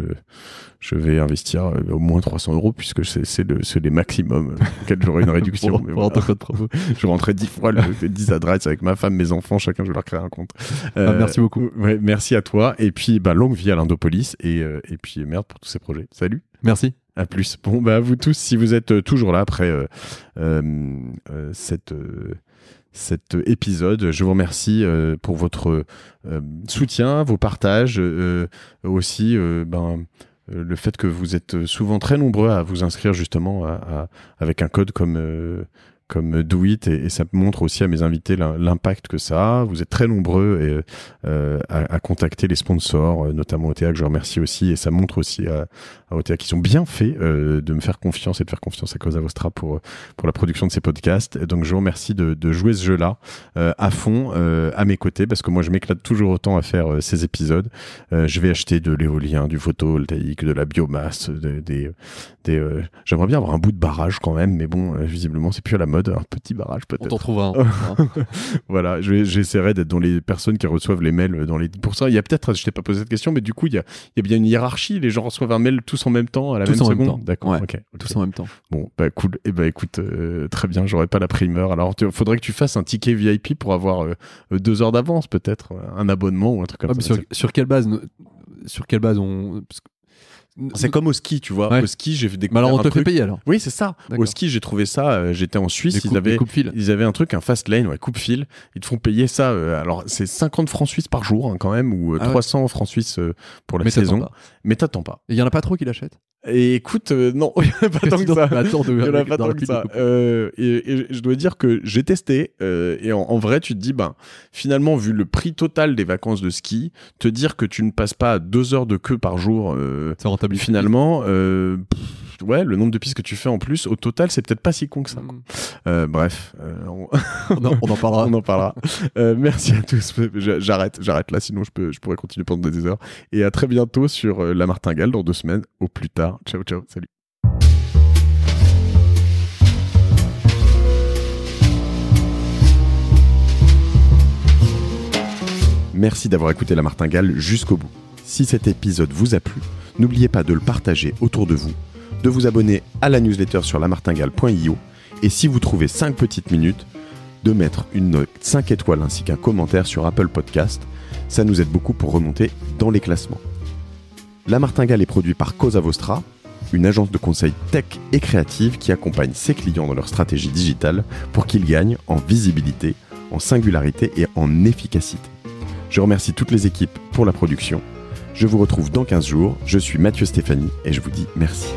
je vais investir au moins 300 euros puisque c'est le, les maximums auxquels j'aurai une réduction. je rentrerai 10 fois, le, 10 adresses avec ma femme, mes enfants, chacun, je vais leur créer un compte. Ah, merci beaucoup. merci à toi. Et puis bah, longue vie à l'Indopolis et puis merde pour tous ces projets. Salut. Merci. À plus. Bon, bah, vous tous, si vous êtes euh, toujours là après euh, euh, cette cet épisode. Je vous remercie pour votre soutien, vos partages, aussi ben, le fait que vous êtes souvent très nombreux à vous inscrire justement avec un code comme comme Do It et, ça montre aussi à mes invités l'impact que ça a. Vous êtes très nombreux et, euh, à, contacter les sponsors, euh, notamment OTA que je remercie aussi et ça montre aussi à, OTA qu'ils ont bien fait euh, de me faire confiance et de faire confiance à Cosa Vostra pour pour la production de ces podcasts. donc je vous remercie de, jouer ce jeu-là à fond à mes côtés parce que moi je m'éclate toujours autant à faire ces épisodes. je vais acheter de l'éolien, du photovoltaïque, de la biomasse, des des j'aimerais bien avoir un bout de barrage quand même mais bon visiblement c'est plus à la mode un petit barrage peut-être. On t'en trouvera un. Hein. voilà, j'essaierai d'être dans les personnes qui reçoivent les mails dans les... 10%. il y a peut-être, je t'ai pas posé cette question, mais du coup, il y a, il bien une hiérarchie. Les gens reçoivent un mail tous en même temps, à la même seconde. D'accord, ok. Tous en même temps. Bon, bah cool. Et eh bah écoute, euh, très bien, j'aurais pas la primeur. Alors, il faudrait que tu fasses un ticket VIP pour avoir euh, euh, deux heures d'avance peut-être, un abonnement ou un truc comme ça. Sur, sur, quelle base sur quelle base on c'est comme au ski, tu vois. Au ski, j'ai découvert. Mais alors, on te fait payer alors Oui, c'est ça. Au ski, j'ai trouvé ça. Euh, j'étais en Suisse. ils, avaient, un truc, un fast lane, ouais, coupe-fil. Ils te font payer ça. Euh, alors, c'est 50 francs suisses par jour, hein, quand même, ou 300 euh, ah francs suisses pour la saison. Mais t'attends pas. Il y en a pas trop qui l'achètent et écoute, euh, non, il n'y en a pas tant que ça. Il a pas tant que ça. Euh, et, je dois dire que j'ai testé, euh, et en, vrai, tu te dis, ben, finalement, vu le prix total des vacances de ski, te dire que tu ne passes pas deux heures de queue par jour, ça rentable finalement, ouais, le nombre de pistes que tu fais en plus, au total, c'est peut-être pas si con que ça. Mm. Euh, bref, euh, on... en parlera. on en parlera. Euh, merci à tous. J'arrête, j'arrête là, sinon je, peux, je pourrais continuer pendant des heures. Et à très bientôt sur La Martingale dans deux semaines, au plus tard. Ciao, ciao, salut. Merci d'avoir écouté La Martingale jusqu'au bout. Si cet épisode vous a plu, n'oubliez pas de le partager autour de vous de vous abonner à la newsletter sur lamartingale.io et si vous trouvez 5 petites minutes, de mettre une note 5 étoiles ainsi qu'un commentaire sur Apple Podcast. Ça nous aide beaucoup pour remonter dans les classements. La Martingale est produite par Cosa Vostra, une agence de conseil tech et créative qui accompagne ses clients dans leur stratégie digitale pour qu'ils gagnent en visibilité, en singularité et en efficacité. Je remercie toutes les équipes pour la production. Je vous retrouve dans 15 jours. Je suis Mathieu Stéphanie et je vous dis merci.